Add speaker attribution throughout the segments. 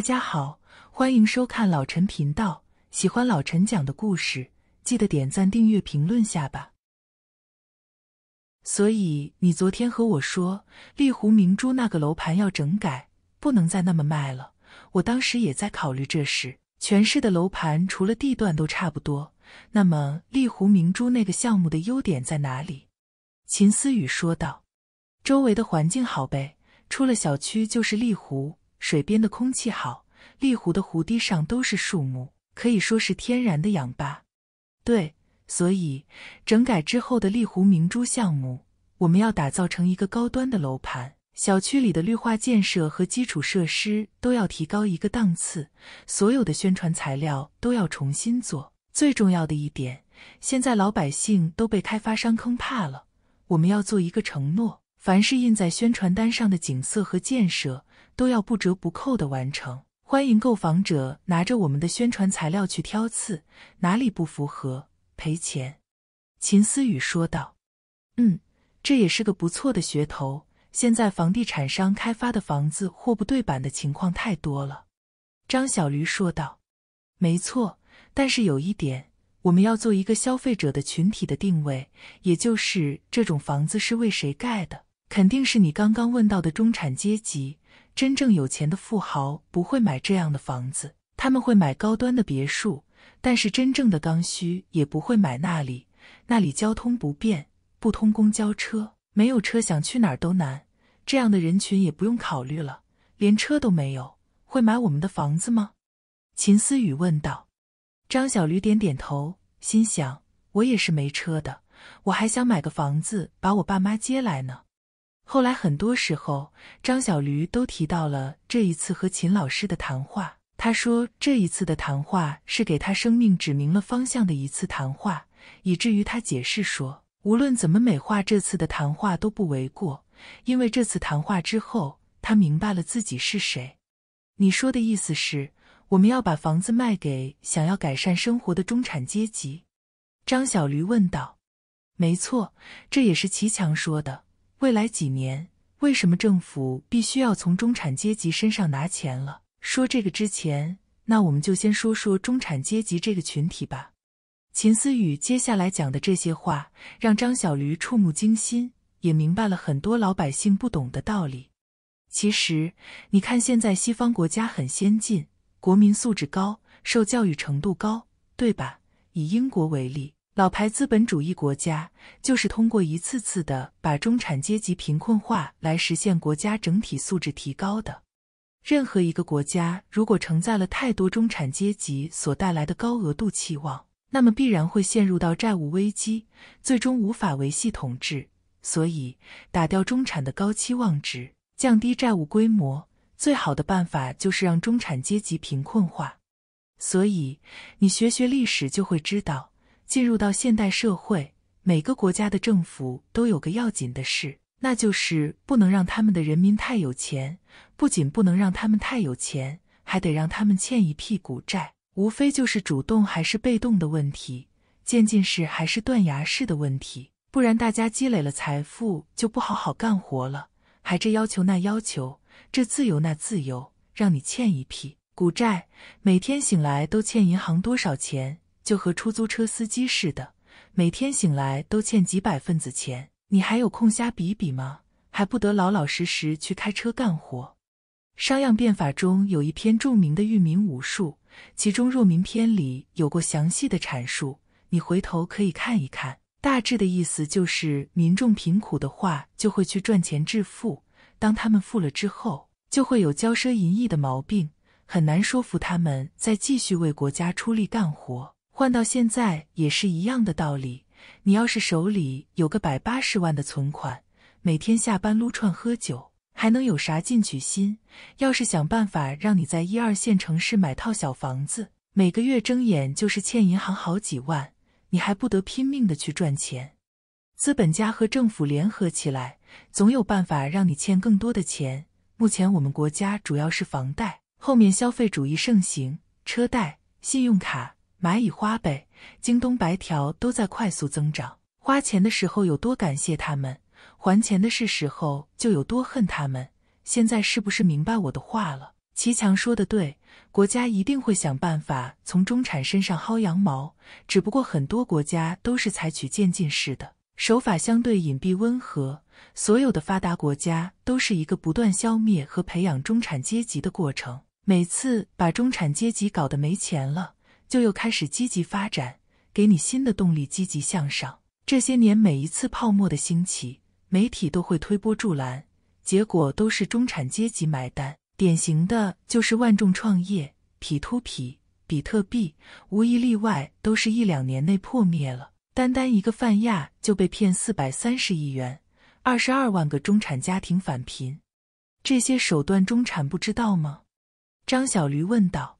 Speaker 1: 大家好，欢迎收看老陈频道。喜欢老陈讲的故事，记得点赞、订阅、评论下吧。所以你昨天和我说丽湖明珠那个楼盘要整改，不能再那么卖了。我当时也在考虑这事。全市的楼盘除了地段都差不多，那么丽湖明珠那个项目的优点在哪里？秦思雨说道：“周围的环境好呗，出了小区就是丽湖。”水边的空气好，丽湖的湖堤上都是树木，可以说是天然的氧吧。对，所以整改之后的丽湖明珠项目，我们要打造成一个高端的楼盘。小区里的绿化建设和基础设施都要提高一个档次，所有的宣传材料都要重新做。最重要的一点，现在老百姓都被开发商坑怕了，我们要做一个承诺：凡是印在宣传单上的景色和建设。都要不折不扣的完成。欢迎购房者拿着我们的宣传材料去挑刺，哪里不符合赔钱。”秦思雨说道。“嗯，这也是个不错的噱头。现在房地产商开发的房子货不对版的情况太多了。”张小驴说道。“没错，但是有一点，我们要做一个消费者的群体的定位，也就是这种房子是为谁盖的？肯定是你刚刚问到的中产阶级。”真正有钱的富豪不会买这样的房子，他们会买高端的别墅。但是真正的刚需也不会买那里，那里交通不便，不通公交车，没有车想去哪儿都难。这样的人群也不用考虑了，连车都没有，会买我们的房子吗？秦思雨问道。张小驴点点头，心想：我也是没车的，我还想买个房子，把我爸妈接来呢。后来，很多时候，张小驴都提到了这一次和秦老师的谈话。他说，这一次的谈话是给他生命指明了方向的一次谈话，以至于他解释说，无论怎么美化这次的谈话都不为过，因为这次谈话之后，他明白了自己是谁。你说的意思是，我们要把房子卖给想要改善生活的中产阶级？张小驴问道。没错，这也是齐强说的。未来几年，为什么政府必须要从中产阶级身上拿钱了？说这个之前，那我们就先说说中产阶级这个群体吧。秦思雨接下来讲的这些话，让张小驴触目惊心，也明白了很多老百姓不懂的道理。其实，你看现在西方国家很先进，国民素质高，受教育程度高，对吧？以英国为例。老牌资本主义国家就是通过一次次的把中产阶级贫困化来实现国家整体素质提高的。任何一个国家如果承载了太多中产阶级所带来的高额度期望，那么必然会陷入到债务危机，最终无法维系统治。所以，打掉中产的高期望值，降低债务规模，最好的办法就是让中产阶级贫困化。所以，你学学历史就会知道。进入到现代社会，每个国家的政府都有个要紧的事，那就是不能让他们的人民太有钱。不仅不能让他们太有钱，还得让他们欠一屁股债。无非就是主动还是被动的问题，渐进式还是断崖式的问题。不然大家积累了财富，就不好好干活了，还这要求那要求，这自由那自由，让你欠一屁股债。每天醒来都欠银行多少钱？就和出租车司机似的，每天醒来都欠几百份子钱，你还有空瞎比比吗？还不得老老实实去开车干活？商鞅变法中有一篇著名的《域民武术》，其中《弱民篇》里有过详细的阐述，你回头可以看一看。大致的意思就是，民众贫苦的话，就会去赚钱致富；当他们富了之后，就会有骄奢淫逸的毛病，很难说服他们再继续为国家出力干活。换到现在也是一样的道理。你要是手里有个百八十万的存款，每天下班撸串喝酒，还能有啥进取心？要是想办法让你在一二线城市买套小房子，每个月睁眼就是欠银行好几万，你还不得拼命的去赚钱？资本家和政府联合起来，总有办法让你欠更多的钱。目前我们国家主要是房贷，后面消费主义盛行，车贷、信用卡。蚂蚁花呗、京东白条都在快速增长。花钱的时候有多感谢他们，还钱的是时候就有多恨他们。现在是不是明白我的话了？齐强说的对，国家一定会想办法从中产身上薅羊毛，只不过很多国家都是采取渐进式的手法，相对隐蔽温和。所有的发达国家都是一个不断消灭和培养中产阶级的过程，每次把中产阶级搞得没钱了。就又开始积极发展，给你新的动力，积极向上。这些年每一次泡沫的兴起，媒体都会推波助澜，结果都是中产阶级买单。典型的就是万众创业、P to P、比特币，无一例外都是一两年内破灭了。单单一个泛亚就被骗四百三十亿元，二十二万个中产家庭返贫。这些手段中产不知道吗？张小驴问道。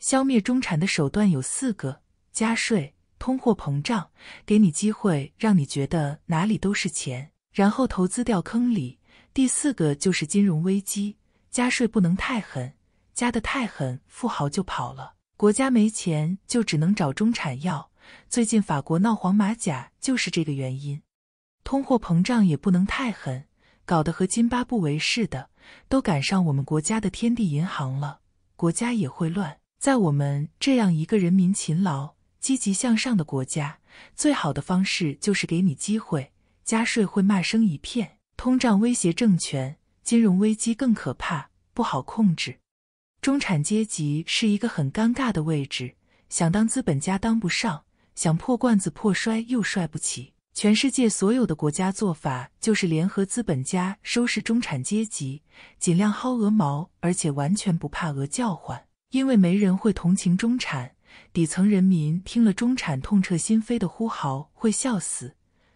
Speaker 1: 消灭中产的手段有四个：加税、通货膨胀，给你机会让你觉得哪里都是钱，然后投资掉坑里；第四个就是金融危机。加税不能太狠，加的太狠，富豪就跑了，国家没钱就只能找中产要。最近法国闹黄马甲就是这个原因。通货膨胀也不能太狠，搞得和津巴布韦似的，都赶上我们国家的天地银行了，国家也会乱。在我们这样一个人民勤劳、积极向上的国家，最好的方式就是给你机会。加税会骂声一片，通胀威胁政权，金融危机更可怕，不好控制。中产阶级是一个很尴尬的位置，想当资本家当不上，想破罐子破摔又摔不起。全世界所有的国家做法就是联合资本家收拾中产阶级，尽量薅鹅毛，而且完全不怕鹅叫唤。因为没人会同情中产，底层人民听了中产痛彻心扉的呼嚎会笑死。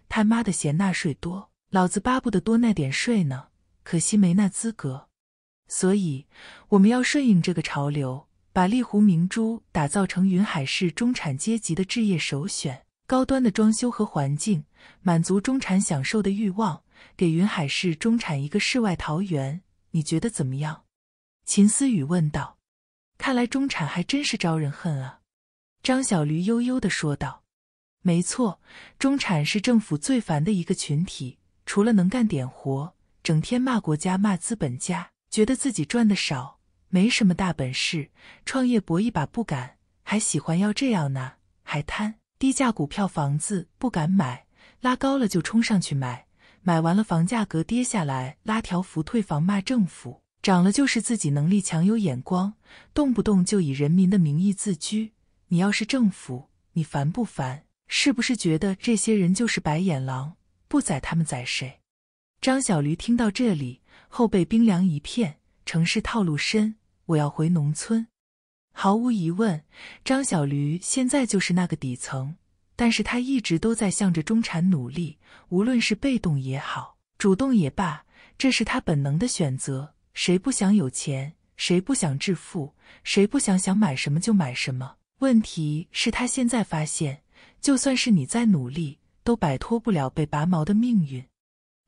Speaker 1: 他妈的嫌纳税多，老子巴不得多纳点税呢，可惜没那资格。所以我们要顺应这个潮流，把丽湖明珠打造成云海市中产阶级的置业首选，高端的装修和环境，满足中产享受的欲望，给云海市中产一个世外桃源。你觉得怎么样？秦思雨问道。看来中产还真是招人恨啊，张小驴悠悠的说道：“没错，中产是政府最烦的一个群体，除了能干点活，整天骂国家、骂资本家，觉得自己赚的少，没什么大本事，创业搏一把不敢，还喜欢要这样呢，还贪低价股票、房子不敢买，拉高了就冲上去买，买完了房价格跌下来，拉条幅退房骂政府。”长了就是自己能力强有眼光，动不动就以人民的名义自居。你要是政府，你烦不烦？是不是觉得这些人就是白眼狼？不宰他们宰谁？张小驴听到这里，后背冰凉一片。城市套路深，我要回农村。毫无疑问，张小驴现在就是那个底层，但是他一直都在向着中产努力，无论是被动也好，主动也罢，这是他本能的选择。谁不想有钱？谁不想致富？谁不想想买什么就买什么？问题是，他现在发现，就算是你再努力，都摆脱不了被拔毛的命运。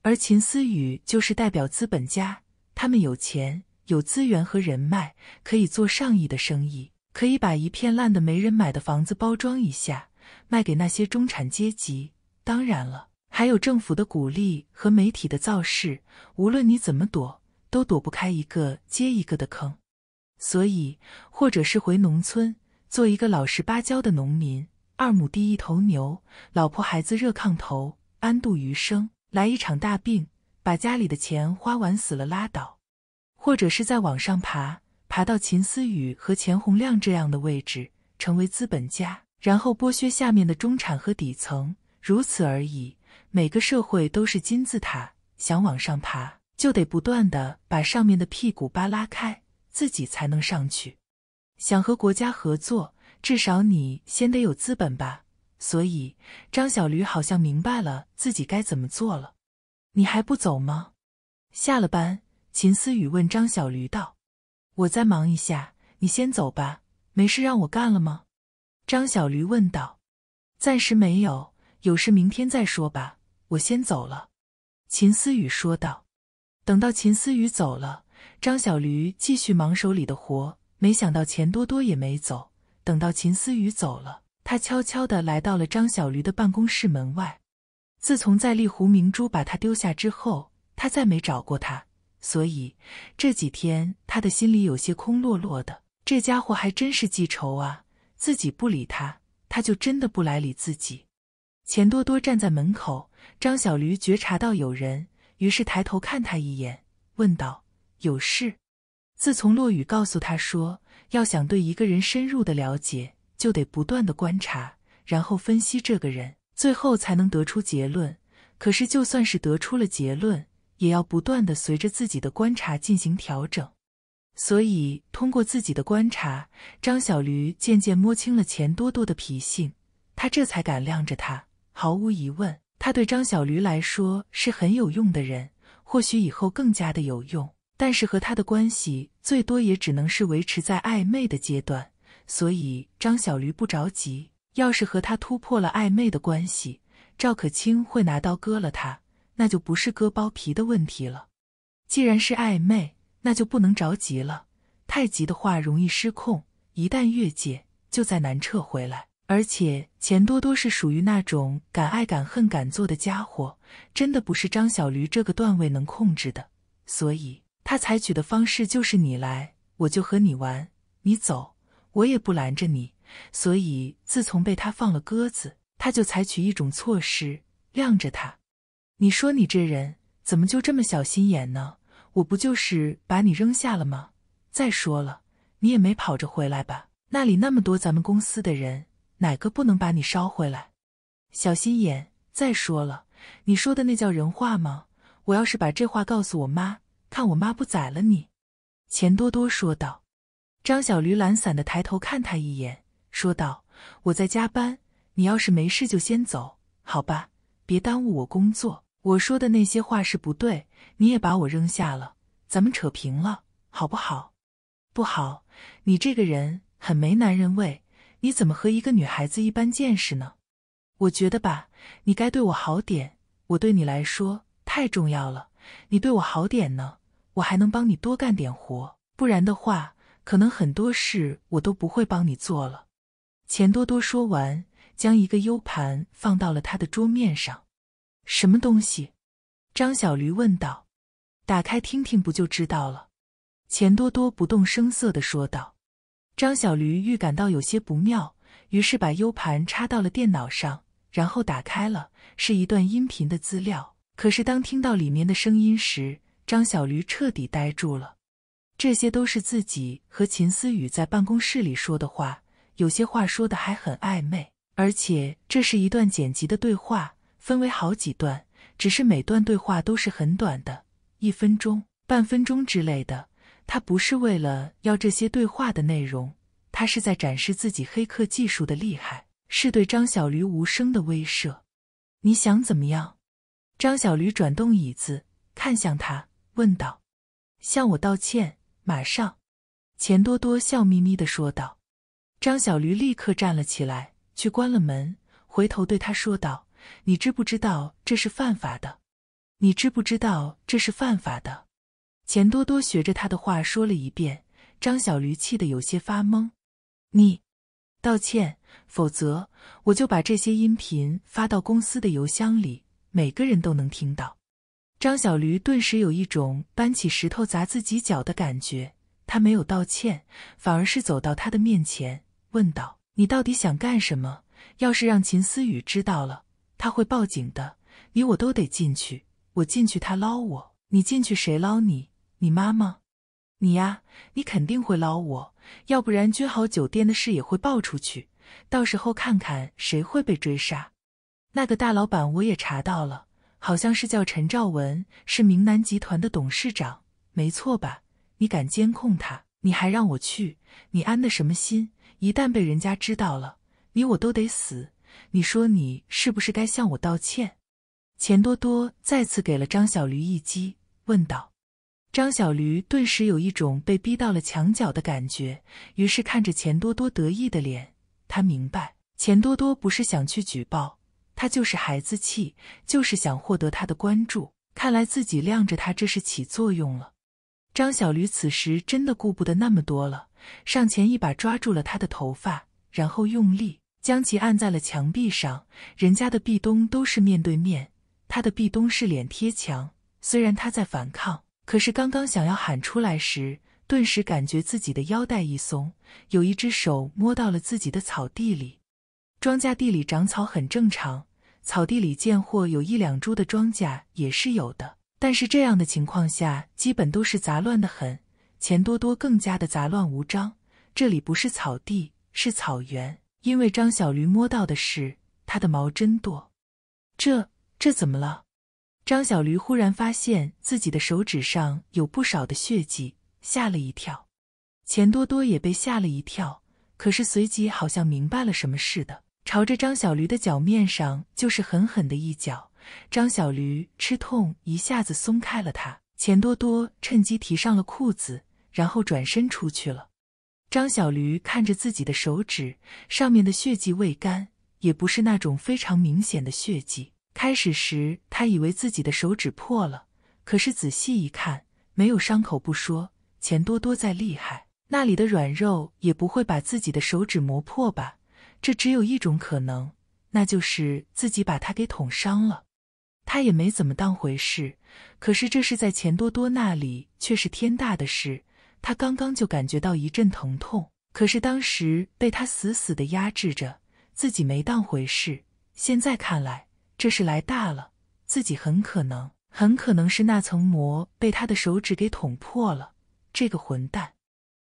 Speaker 1: 而秦思雨就是代表资本家，他们有钱、有资源和人脉，可以做上亿的生意，可以把一片烂的没人买的房子包装一下，卖给那些中产阶级。当然了，还有政府的鼓励和媒体的造势，无论你怎么躲。都躲不开一个接一个的坑，所以，或者是回农村做一个老实巴交的农民，二亩地一头牛，老婆孩子热炕头，安度余生；来一场大病，把家里的钱花完死了拉倒。或者是在往上爬，爬到秦思雨和钱洪亮这样的位置，成为资本家，然后剥削下面的中产和底层，如此而已。每个社会都是金字塔，想往上爬。就得不断的把上面的屁股扒拉开，自己才能上去。想和国家合作，至少你先得有资本吧。所以张小驴好像明白了自己该怎么做了。你还不走吗？下了班，秦思雨问张小驴道：“我再忙一下，你先走吧。没事让我干了吗？”张小驴问道：“暂时没有，有事明天再说吧。我先走了。”秦思雨说道。等到秦思雨走了，张小驴继续忙手里的活。没想到钱多多也没走。等到秦思雨走了，他悄悄的来到了张小驴的办公室门外。自从在丽湖明珠把他丢下之后，他再没找过他，所以这几天他的心里有些空落落的。这家伙还真是记仇啊！自己不理他，他就真的不来理自己。钱多多站在门口，张小驴觉察到有人。于是抬头看他一眼，问道：“有事？”自从落雨告诉他说，要想对一个人深入的了解，就得不断的观察，然后分析这个人，最后才能得出结论。可是就算是得出了结论，也要不断的随着自己的观察进行调整。所以通过自己的观察，张小驴渐渐摸清了钱多多的脾性，他这才敢晾着他。毫无疑问。他对张小驴来说是很有用的人，或许以后更加的有用，但是和他的关系最多也只能是维持在暧昧的阶段，所以张小驴不着急。要是和他突破了暧昧的关系，赵可清会拿刀割了他，那就不是割包皮的问题了。既然是暧昧，那就不能着急了，太急的话容易失控，一旦越界，就再难撤回来。而且钱多多是属于那种敢爱敢恨敢做的家伙，真的不是张小驴这个段位能控制的。所以他采取的方式就是你来我就和你玩，你走我也不拦着你。所以自从被他放了鸽子，他就采取一种措施晾着他。你说你这人怎么就这么小心眼呢？我不就是把你扔下了吗？再说了，你也没跑着回来吧？那里那么多咱们公司的人。哪个不能把你捎回来？小心眼！再说了，你说的那叫人话吗？我要是把这话告诉我妈，看我妈不宰了你！钱多多说道。张小驴懒散的抬头看他一眼，说道：“我在加班，你要是没事就先走，好吧？别耽误我工作。我说的那些话是不对，你也把我扔下了，咱们扯平了，好不好？不好，你这个人很没男人味。”你怎么和一个女孩子一般见识呢？我觉得吧，你该对我好点。我对你来说太重要了，你对我好点呢，我还能帮你多干点活。不然的话，可能很多事我都不会帮你做了。钱多多说完，将一个 U 盘放到了他的桌面上。什么东西？张小驴问道。打开听听，不就知道了？钱多多不动声色的说道。张小驴预感到有些不妙，于是把 U 盘插到了电脑上，然后打开了，是一段音频的资料。可是当听到里面的声音时，张小驴彻底呆住了。这些都是自己和秦思雨在办公室里说的话，有些话说的还很暧昧，而且这是一段剪辑的对话，分为好几段，只是每段对话都是很短的，一分钟、半分钟之类的。他不是为了要这些对话的内容，他是在展示自己黑客技术的厉害，是对张小驴无声的威慑。你想怎么样？张小驴转动椅子，看向他，问道：“向我道歉，马上。”钱多多笑眯眯的说道。张小驴立刻站了起来，去关了门，回头对他说道：“你知不知道这是犯法的？你知不知道这是犯法的？”钱多多学着他的话说了一遍，张小驴气得有些发懵：“你道歉，否则我就把这些音频发到公司的邮箱里，每个人都能听到。”张小驴顿时有一种搬起石头砸自己脚的感觉。他没有道歉，反而是走到他的面前，问道：“你到底想干什么？要是让秦思雨知道了，他会报警的，你我都得进去。我进去他捞我，你进去谁捞你？”你妈吗？你呀，你肯定会捞我，要不然君豪酒店的事也会爆出去，到时候看看谁会被追杀。那个大老板我也查到了，好像是叫陈兆文，是明南集团的董事长，没错吧？你敢监控他，你还让我去，你安的什么心？一旦被人家知道了，你我都得死。你说你是不是该向我道歉？钱多多再次给了张小驴一击，问道。张小驴顿时有一种被逼到了墙角的感觉，于是看着钱多多得意的脸，他明白钱多多不是想去举报，他就是孩子气，就是想获得他的关注。看来自己晾着他，这是起作用了。张小驴此时真的顾不得那么多了，上前一把抓住了他的头发，然后用力将其按在了墙壁上。人家的壁咚都是面对面，他的壁咚是脸贴墙。虽然他在反抗。可是刚刚想要喊出来时，顿时感觉自己的腰带一松，有一只手摸到了自己的草地里。庄稼地里长草很正常，草地里见或有一两株的庄稼也是有的。但是这样的情况下，基本都是杂乱的很。钱多多更加的杂乱无章。这里不是草地，是草原。因为张小驴摸到的是他的毛，真多。这这怎么了？张小驴忽然发现自己的手指上有不少的血迹，吓了一跳。钱多多也被吓了一跳，可是随即好像明白了什么似的，朝着张小驴的脚面上就是狠狠的一脚。张小驴吃痛，一下子松开了他。钱多多趁机提上了裤子，然后转身出去了。张小驴看着自己的手指上面的血迹未干，也不是那种非常明显的血迹。开始时，他以为自己的手指破了，可是仔细一看，没有伤口不说，钱多多再厉害，那里的软肉也不会把自己的手指磨破吧？这只有一种可能，那就是自己把他给捅伤了。他也没怎么当回事，可是这是在钱多多那里，却是天大的事。他刚刚就感觉到一阵疼痛，可是当时被他死死的压制着，自己没当回事。现在看来。这是来大了，自己很可能很可能是那层膜被他的手指给捅破了。这个混蛋，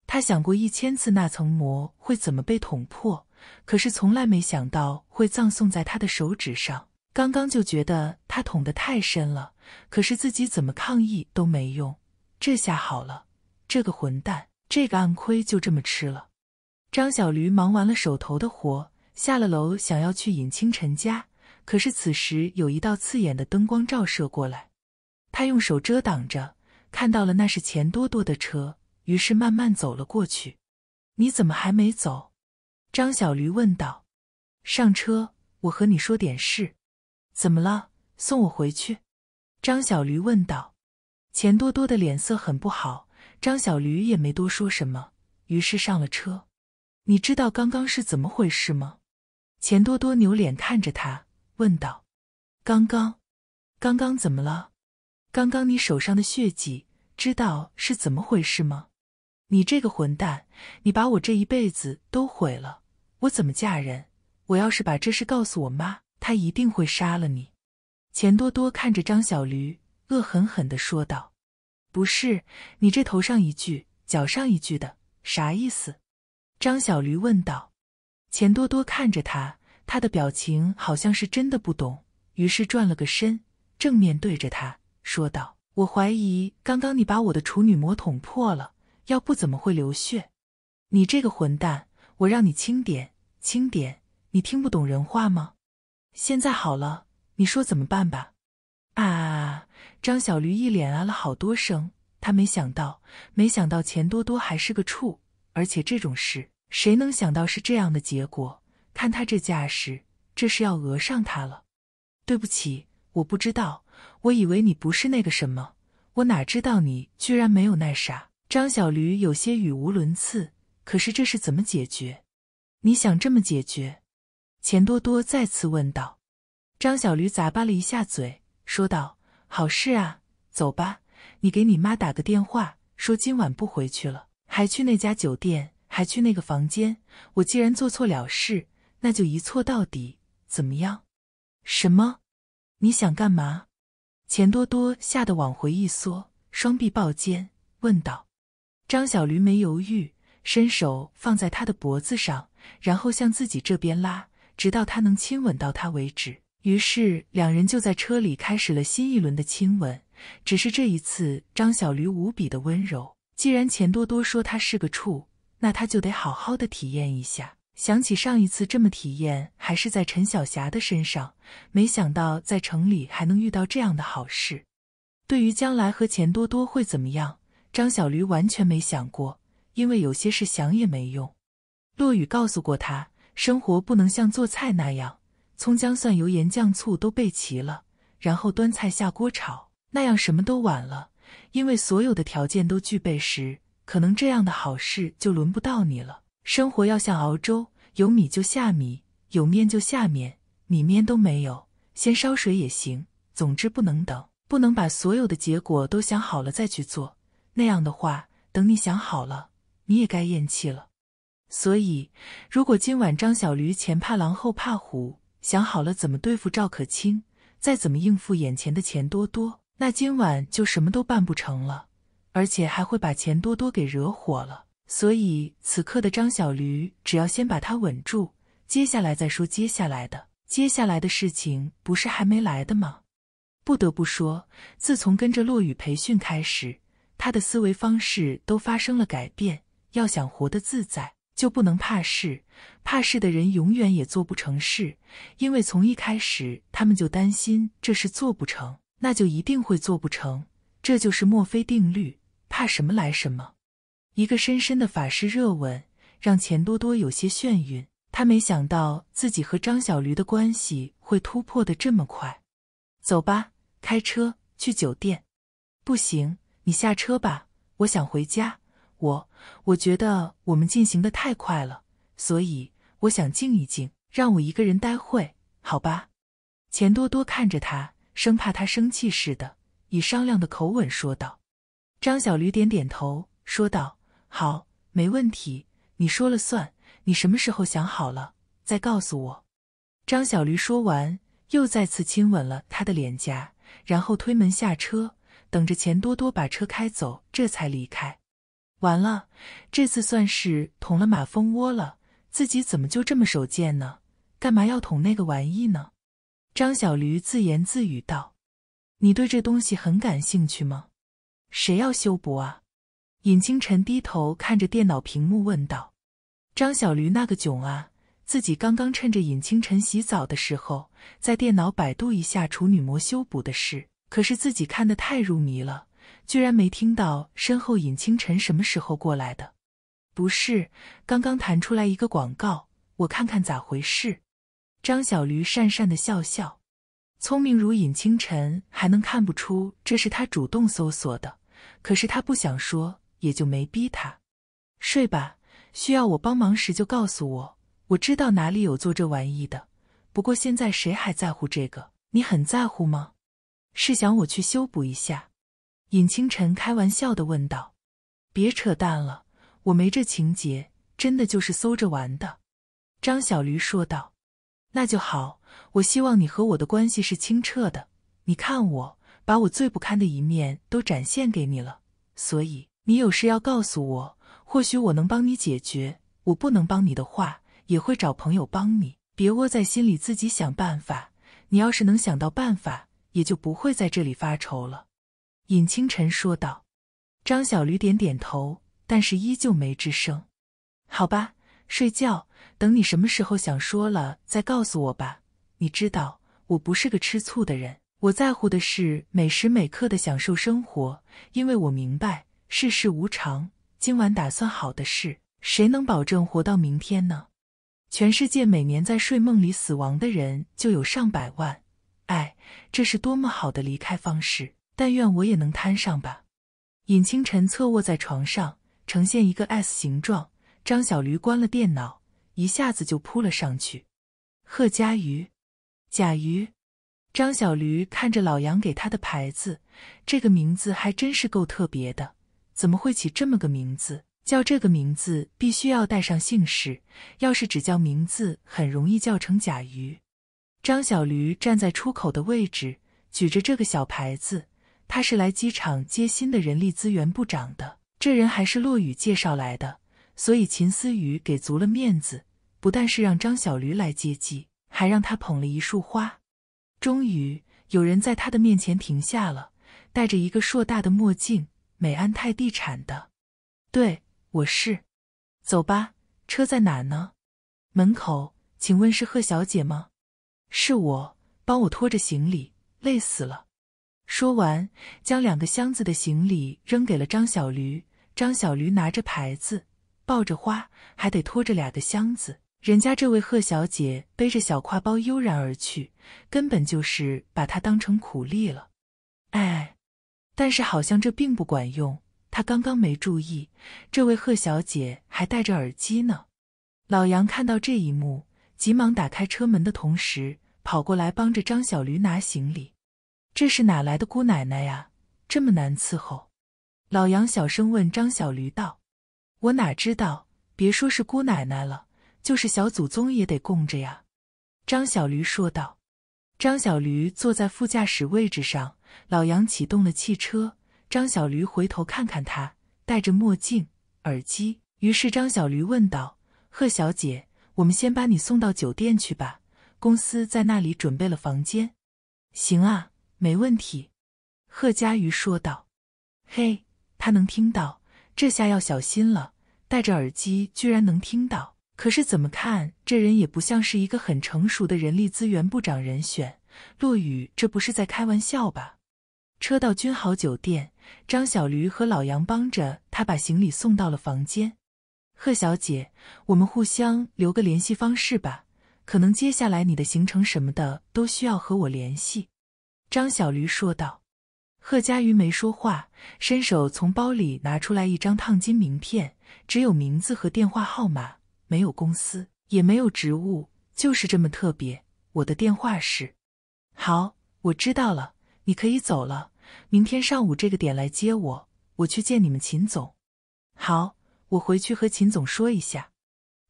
Speaker 1: 他想过一千次那层膜会怎么被捅破，可是从来没想到会葬送在他的手指上。刚刚就觉得他捅得太深了，可是自己怎么抗议都没用。这下好了，这个混蛋，这个暗亏就这么吃了。张小驴忙完了手头的活，下了楼，想要去尹清晨家。可是此时有一道刺眼的灯光照射过来，他用手遮挡着，看到了那是钱多多的车，于是慢慢走了过去。你怎么还没走？张小驴问道。上车，我和你说点事。怎么了？送我回去？张小驴问道。钱多多的脸色很不好，张小驴也没多说什么，于是上了车。你知道刚刚是怎么回事吗？钱多多扭脸看着他。问道：“刚刚，刚刚怎么了？刚刚你手上的血迹，知道是怎么回事吗？你这个混蛋，你把我这一辈子都毁了，我怎么嫁人？我要是把这事告诉我妈，她一定会杀了你。”钱多多看着张小驴，恶狠狠地说道：“不是你这头上一句，脚上一句的，啥意思？”张小驴问道。钱多多看着他。他的表情好像是真的不懂，于是转了个身，正面对着他说道：“我怀疑刚刚你把我的处女膜捅破了，要不怎么会流血？你这个混蛋！我让你轻点，轻点！你听不懂人话吗？现在好了，你说怎么办吧？”啊！张小驴一脸啊了好多声，他没想到，没想到钱多多还是个处，而且这种事，谁能想到是这样的结果？看他这架势，这是要讹上他了。对不起，我不知道，我以为你不是那个什么，我哪知道你居然没有那啥。张小驴有些语无伦次。可是这是怎么解决？你想这么解决？钱多多再次问道。张小驴砸巴了一下嘴，说道：“好事啊，走吧，你给你妈打个电话，说今晚不回去了，还去那家酒店，还去那个房间。我既然做错了事。”那就一错到底，怎么样？什么？你想干嘛？钱多多吓得往回一缩，双臂抱肩，问道：“张小驴，没犹豫，伸手放在他的脖子上，然后向自己这边拉，直到他能亲吻到他为止。于是两人就在车里开始了新一轮的亲吻。只是这一次，张小驴无比的温柔。既然钱多多说他是个处，那他就得好好的体验一下。”想起上一次这么体验，还是在陈晓霞的身上。没想到在城里还能遇到这样的好事。对于将来和钱多多会怎么样，张小驴完全没想过，因为有些事想也没用。落雨告诉过他，生活不能像做菜那样，葱姜蒜、油盐酱醋都备齐了，然后端菜下锅炒，那样什么都晚了。因为所有的条件都具备时，可能这样的好事就轮不到你了。生活要像熬粥，有米就下米，有面就下面，米面都没有，先烧水也行。总之不能等，不能把所有的结果都想好了再去做。那样的话，等你想好了，你也该咽气了。所以，如果今晚张小驴前怕狼后怕虎，想好了怎么对付赵可清，再怎么应付眼前的钱多多，那今晚就什么都办不成了，而且还会把钱多多给惹火了。所以，此刻的张小驴只要先把他稳住，接下来再说接下来的。接下来的事情不是还没来的吗？不得不说，自从跟着落雨培训开始，他的思维方式都发生了改变。要想活得自在，就不能怕事。怕事的人永远也做不成事，因为从一开始他们就担心这事做不成，那就一定会做不成。这就是墨菲定律：怕什么来什么。一个深深的法式热吻，让钱多多有些眩晕。他没想到自己和张小驴的关系会突破的这么快。走吧，开车去酒店。不行，你下车吧，我想回家。我我觉得我们进行的太快了，所以我想静一静，让我一个人待会，好吧？钱多多看着他，生怕他生气似的，以商量的口吻说道。张小驴点点头，说道。好，没问题，你说了算。你什么时候想好了再告诉我。张小驴说完，又再次亲吻了他的脸颊，然后推门下车，等着钱多多把车开走，这才离开。完了，这次算是捅了马蜂窝了。自己怎么就这么手贱呢？干嘛要捅那个玩意呢？张小驴自言自语道：“你对这东西很感兴趣吗？谁要修补啊？”尹清晨低头看着电脑屏幕，问道：“张小驴，那个囧啊，自己刚刚趁着尹清晨洗澡的时候，在电脑百度一下处女膜修补的事，可是自己看得太入迷了，居然没听到身后尹清晨什么时候过来的。不是，刚刚弹出来一个广告，我看看咋回事。”张小驴讪讪的笑笑，聪明如尹清晨还能看不出这是他主动搜索的，可是他不想说。也就没逼他睡吧。需要我帮忙时就告诉我，我知道哪里有做这玩意的。不过现在谁还在乎这个？你很在乎吗？是想我去修补一下？尹清晨开玩笑的问道。别扯淡了，我没这情节，真的就是搜着玩的。张小驴说道。那就好，我希望你和我的关系是清澈的。你看我把我最不堪的一面都展现给你了，所以。你有事要告诉我，或许我能帮你解决。我不能帮你的话，也会找朋友帮你。别窝在心里自己想办法。你要是能想到办法，也就不会在这里发愁了。”尹清晨说道。张小驴点点头，但是依旧没吱声。好吧，睡觉。等你什么时候想说了，再告诉我吧。你知道我不是个吃醋的人，我在乎的是每时每刻的享受生活，因为我明白。世事无常，今晚打算好的事，谁能保证活到明天呢？全世界每年在睡梦里死亡的人就有上百万。哎，这是多么好的离开方式！但愿我也能摊上吧。尹清晨侧卧在床上，呈现一个 S 形状。张小驴关了电脑，一下子就扑了上去。贺佳瑜，贾鱼。张小驴看着老杨给他的牌子，这个名字还真是够特别的。怎么会起这么个名字？叫这个名字必须要带上姓氏，要是只叫名字，很容易叫成“甲鱼”。张小驴站在出口的位置，举着这个小牌子。他是来机场接新的人力资源部长的，这人还是落雨介绍来的，所以秦思雨给足了面子，不但是让张小驴来接机，还让他捧了一束花。终于有人在他的面前停下了，戴着一个硕大的墨镜。美安泰地产的，对，我是。走吧，车在哪呢？门口，请问是贺小姐吗？是我，帮我拖着行李，累死了。说完，将两个箱子的行李扔给了张小驴。张小驴拿着牌子，抱着花，还得拖着两个箱子。人家这位贺小姐背着小挎包悠然而去，根本就是把她当成苦力了。哎。但是好像这并不管用。他刚刚没注意，这位贺小姐还戴着耳机呢。老杨看到这一幕，急忙打开车门的同时，跑过来帮着张小驴拿行李。这是哪来的姑奶奶呀？这么难伺候！老杨小声问张小驴道：“我哪知道？别说是姑奶奶了，就是小祖宗也得供着呀。”张小驴说道。张小驴坐在副驾驶位置上，老杨启动了汽车。张小驴回头看看他，戴着墨镜、耳机。于是张小驴问道：“贺小姐，我们先把你送到酒店去吧，公司在那里准备了房间。”“行啊，没问题。”贺佳瑜说道。“嘿，他能听到，这下要小心了，戴着耳机居然能听到。”可是怎么看这人也不像是一个很成熟的人力资源部长人选。落雨，这不是在开玩笑吧？车到君豪酒店，张小驴和老杨帮着他把行李送到了房间。贺小姐，我们互相留个联系方式吧，可能接下来你的行程什么的都需要和我联系。”张小驴说道。贺佳瑜没说话，伸手从包里拿出来一张烫金名片，只有名字和电话号码。没有公司，也没有职务，就是这么特别。我的电话是，好，我知道了，你可以走了。明天上午这个点来接我，我去见你们秦总。好，我回去和秦总说一下。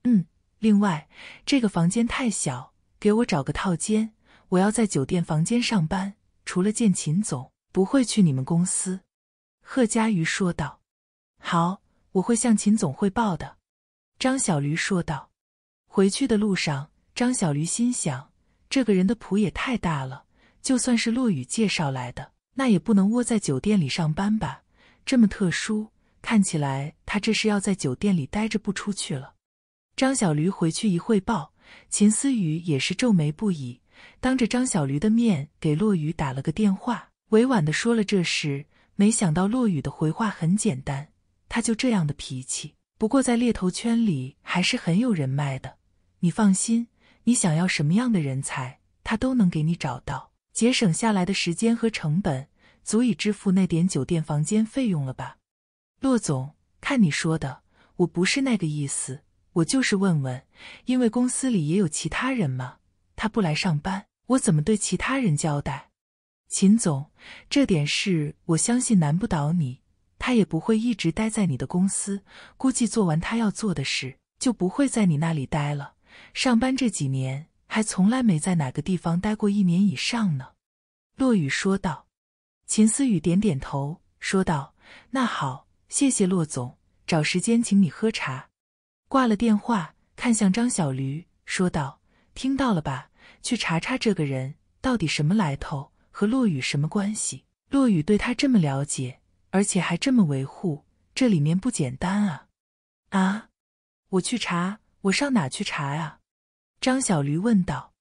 Speaker 1: 嗯，另外这个房间太小，给我找个套间，我要在酒店房间上班。除了见秦总，不会去你们公司。贺佳瑜说道。好，我会向秦总汇报的。张小驴说道：“回去的路上，张小驴心想，这个人的谱也太大了。就算是落雨介绍来的，那也不能窝在酒店里上班吧？这么特殊，看起来他这是要在酒店里待着不出去了。”张小驴回去一汇报，秦思雨也是皱眉不已，当着张小驴的面给落雨打了个电话，委婉的说了这事。没想到落雨的回话很简单，他就这样的脾气。不过，在猎头圈里还是很有人脉的。你放心，你想要什么样的人才，他都能给你找到。节省下来的时间和成本，足以支付那点酒店房间费用了吧？骆总，看你说的，我不是那个意思，我就是问问，因为公司里也有其他人嘛，他不来上班，我怎么对其他人交代？秦总，这点事我相信难不倒你。他也不会一直待在你的公司，估计做完他要做的事，就不会在你那里待了。上班这几年，还从来没在哪个地方待过一年以上呢。”骆宇说道。秦思雨点点头，说道：“那好，谢谢骆总，找时间请你喝茶。”挂了电话，看向张小驴，说道：“听到了吧？去查查这个人到底什么来头，和骆宇什么关系？骆宇对他这么了解。”而且还这么维护，这里面不简单啊！啊，我去查，我上哪去查啊？张小驴问道。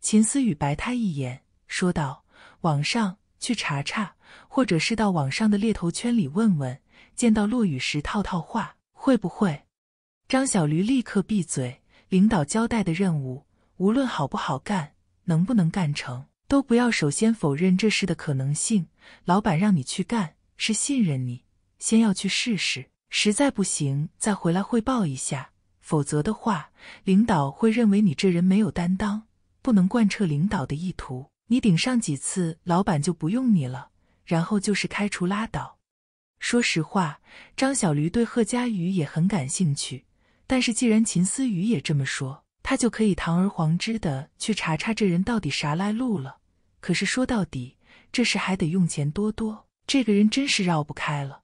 Speaker 1: 秦思雨白他一眼，说道：“网上去查查，或者是到网上的猎头圈里问问，见到落雨时套套话，会不会？”张小驴立刻闭嘴。领导交代的任务，无论好不好干，能不能干成，都不要首先否认这事的可能性。老板让你去干。是信任你，先要去试试，实在不行再回来汇报一下。否则的话，领导会认为你这人没有担当，不能贯彻领导的意图。你顶上几次，老板就不用你了，然后就是开除拉倒。说实话，张小驴对贺佳宇也很感兴趣，但是既然秦思雨也这么说，他就可以堂而皇之的去查查这人到底啥来路了。可是说到底，这事还得用钱多多。这个人真是绕不开了。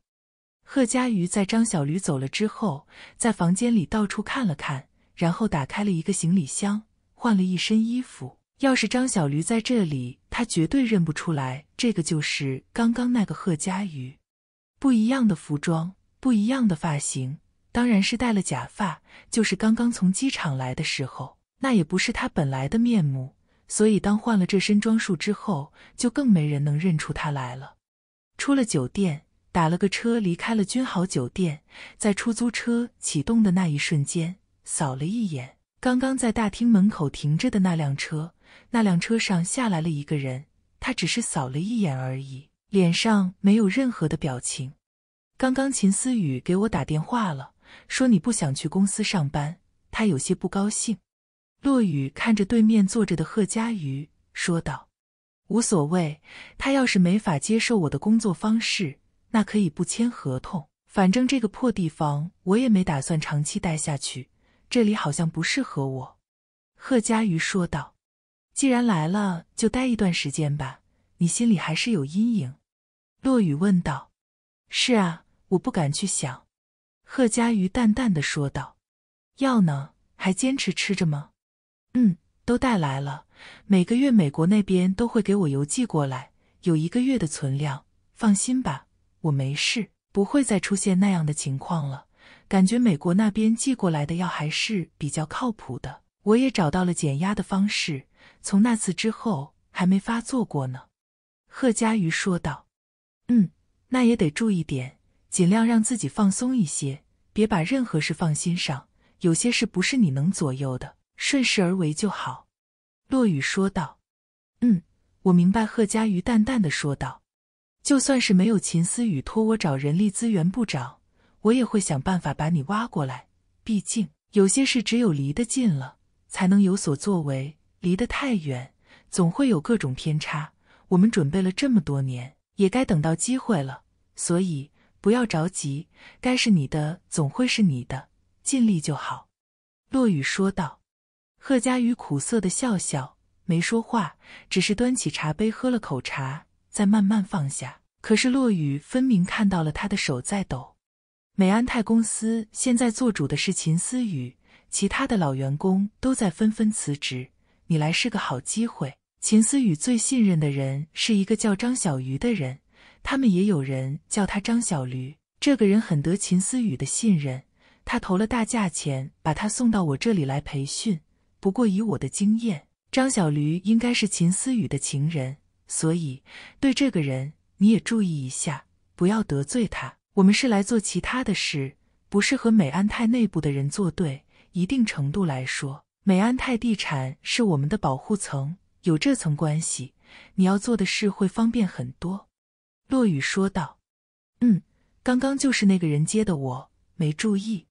Speaker 1: 贺佳瑜在张小驴走了之后，在房间里到处看了看，然后打开了一个行李箱，换了一身衣服。要是张小驴在这里，他绝对认不出来这个就是刚刚那个贺佳瑜。不一样的服装，不一样的发型，当然是戴了假发。就是刚刚从机场来的时候，那也不是他本来的面目。所以，当换了这身装束之后，就更没人能认出他来了。出了酒店，打了个车离开了君豪酒店。在出租车启动的那一瞬间，扫了一眼刚刚在大厅门口停着的那辆车。那辆车上下来了一个人，他只是扫了一眼而已，脸上没有任何的表情。刚刚秦思雨给我打电话了，说你不想去公司上班，他有些不高兴。骆雨看着对面坐着的贺佳瑜，说道。无所谓，他要是没法接受我的工作方式，那可以不签合同。反正这个破地方我也没打算长期待下去，这里好像不适合我。”贺佳瑜说道。“既然来了，就待一段时间吧。”你心里还是有阴影？”骆雨问道。“是啊，我不敢去想。”贺佳瑜淡淡的说道。“药呢？还坚持吃着吗？”“嗯，都带来了。”每个月美国那边都会给我邮寄过来，有一个月的存量。放心吧，我没事，不会再出现那样的情况了。感觉美国那边寄过来的药还是比较靠谱的。我也找到了减压的方式，从那次之后还没发作过呢。贺佳瑜说道：“嗯，那也得注意点，尽量让自己放松一些，别把任何事放心上。有些事不是你能左右的，顺势而为就好。”落雨说道：“嗯，我明白。”贺佳瑜淡淡的说道：“就算是没有秦思雨托我找人力资源部长，我也会想办法把你挖过来。毕竟有些事只有离得近了，才能有所作为。离得太远，总会有各种偏差。我们准备了这么多年，也该等到机会了。所以不要着急，该是你的总会是你的，尽力就好。”落雨说道。贺佳雨苦涩的笑笑，没说话，只是端起茶杯喝了口茶，再慢慢放下。可是落雨分明看到了他的手在抖。美安泰公司现在做主的是秦思雨，其他的老员工都在纷纷辞职。你来是个好机会。秦思雨最信任的人是一个叫张小鱼的人，他们也有人叫他张小驴。这个人很得秦思雨的信任，他投了大价钱把他送到我这里来培训。不过以我的经验，张小驴应该是秦思雨的情人，所以对这个人你也注意一下，不要得罪他。我们是来做其他的事，不是和美安泰内部的人作对。一定程度来说，美安泰地产是我们的保护层，有这层关系，你要做的事会方便很多。”骆雨说道。“嗯，刚刚就是那个人接的，我没注意。”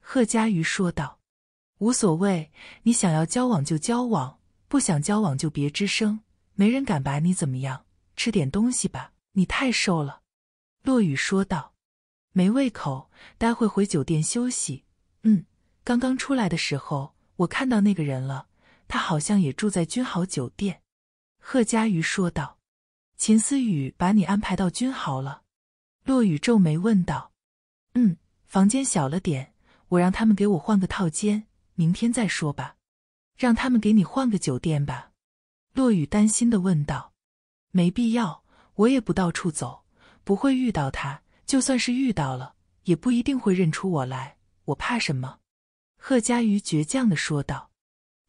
Speaker 1: 贺佳瑜说道。无所谓，你想要交往就交往，不想交往就别吱声，没人敢把你怎么样。吃点东西吧，你太瘦了。”骆雨说道，“没胃口，待会回酒店休息。”“嗯，刚刚出来的时候，我看到那个人了，他好像也住在君豪酒店。”贺佳瑜说道。“秦思雨把你安排到君豪了？”骆雨皱眉问道。“嗯，房间小了点，我让他们给我换个套间。”明天再说吧，让他们给你换个酒店吧。”骆雨担心的问道。“没必要，我也不到处走，不会遇到他。就算是遇到了，也不一定会认出我来。我怕什么？”贺佳瑜倔强的说道。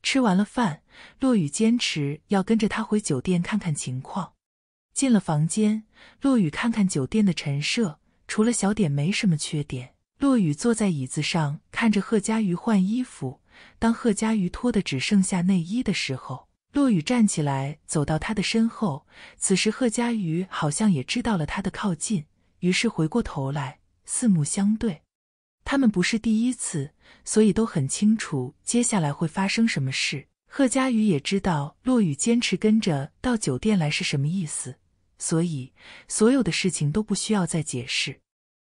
Speaker 1: 吃完了饭，骆雨坚持要跟着他回酒店看看情况。进了房间，骆雨看看酒店的陈设，除了小点没什么缺点。骆羽坐在椅子上，看着贺佳瑜换衣服。当贺佳瑜脱的只剩下内衣的时候，骆羽站起来，走到他的身后。此时，贺佳瑜好像也知道了他的靠近，于是回过头来，四目相对。他们不是第一次，所以都很清楚接下来会发生什么事。贺佳瑜也知道骆羽坚持跟着到酒店来是什么意思，所以所有的事情都不需要再解释。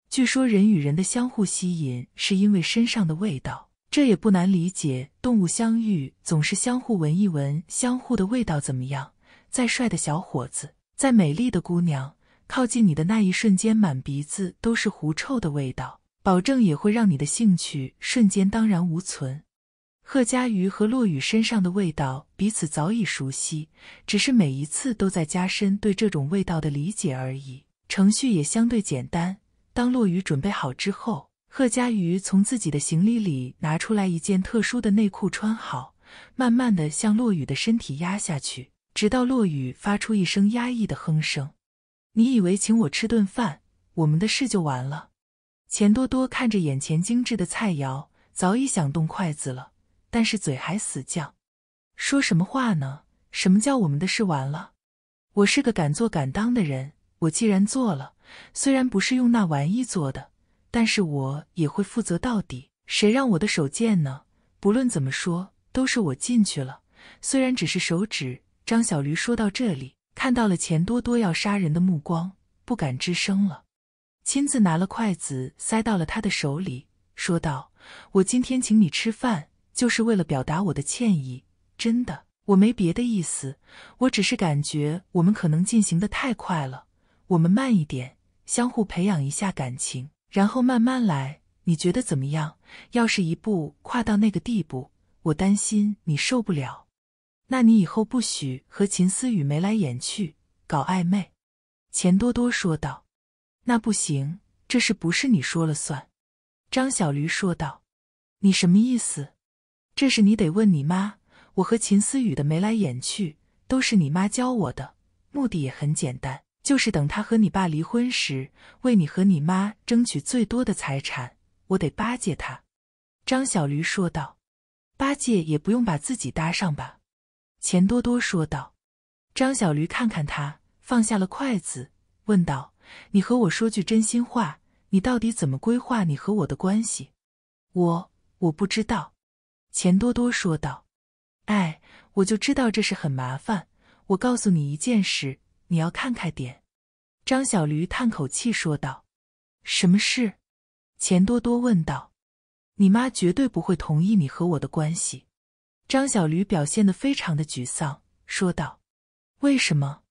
Speaker 1: 据说人与人的相互吸引是因为身上的味道，这也不难理解。动物相遇总是相互闻一闻，相互的味道怎么样？再帅的小伙子，再美丽的姑娘，靠近你的那一瞬间，满鼻子都是狐臭的味道，保证也会让你的兴趣瞬间荡然无存。贺佳瑜和骆羽身上的味道彼此早已熟悉，只是每一次都在加深对这种味道的理解而已。程序也相对简单。当骆雨准备好之后，贺佳瑜从自己的行李里拿出来一件特殊的内裤，穿好，慢慢的向骆雨的身体压下去，直到骆雨发出一声压抑的哼声。你以为请我吃顿饭，我们的事就完了？钱多多看着眼前精致的菜肴，早已想动筷子了，但是嘴还死犟。说什么话呢？什么叫我们的事完了？我是个敢做敢当的人。我既然做了，虽然不是用那玩意做的，但是我也会负责到底。谁让我的手贱呢？不论怎么说，都是我进去了。虽然只是手指。张小驴说到这里，看到了钱多多要杀人的目光，不敢吱声了，亲自拿了筷子塞到了他的手里，说道：“我今天请你吃饭，就是为了表达我的歉意，真的，我没别的意思，我只是感觉我们可能进行的太快了。”我们慢一点，相互培养一下感情，然后慢慢来。你觉得怎么样？要是一步跨到那个地步，我担心你受不了。那你以后不许和秦思雨眉来眼去，搞暧昧。”钱多多说道。“那不行，这事不是你说了算。”张小驴说道。“你什么意思？这事你得问你妈。我和秦思雨的眉来眼去都是你妈教我的，目的也很简单。”就是等他和你爸离婚时，为你和你妈争取最多的财产，我得巴结他。”张小驴说道。“巴结也不用把自己搭上吧？”钱多多说道。张小驴看看他，放下了筷子，问道：“你和我说句真心话，你到底怎么规划你和我的关系？”“我我不知道。”钱多多说道。“哎，我就知道这事很麻烦。我告诉你一件事。”你要看开点。”张小驴叹口气说道。“什么事？”钱多多问道。“你妈绝对不会同意你和我的关系。”张小驴表现的非常的沮丧，说道：“为什么？”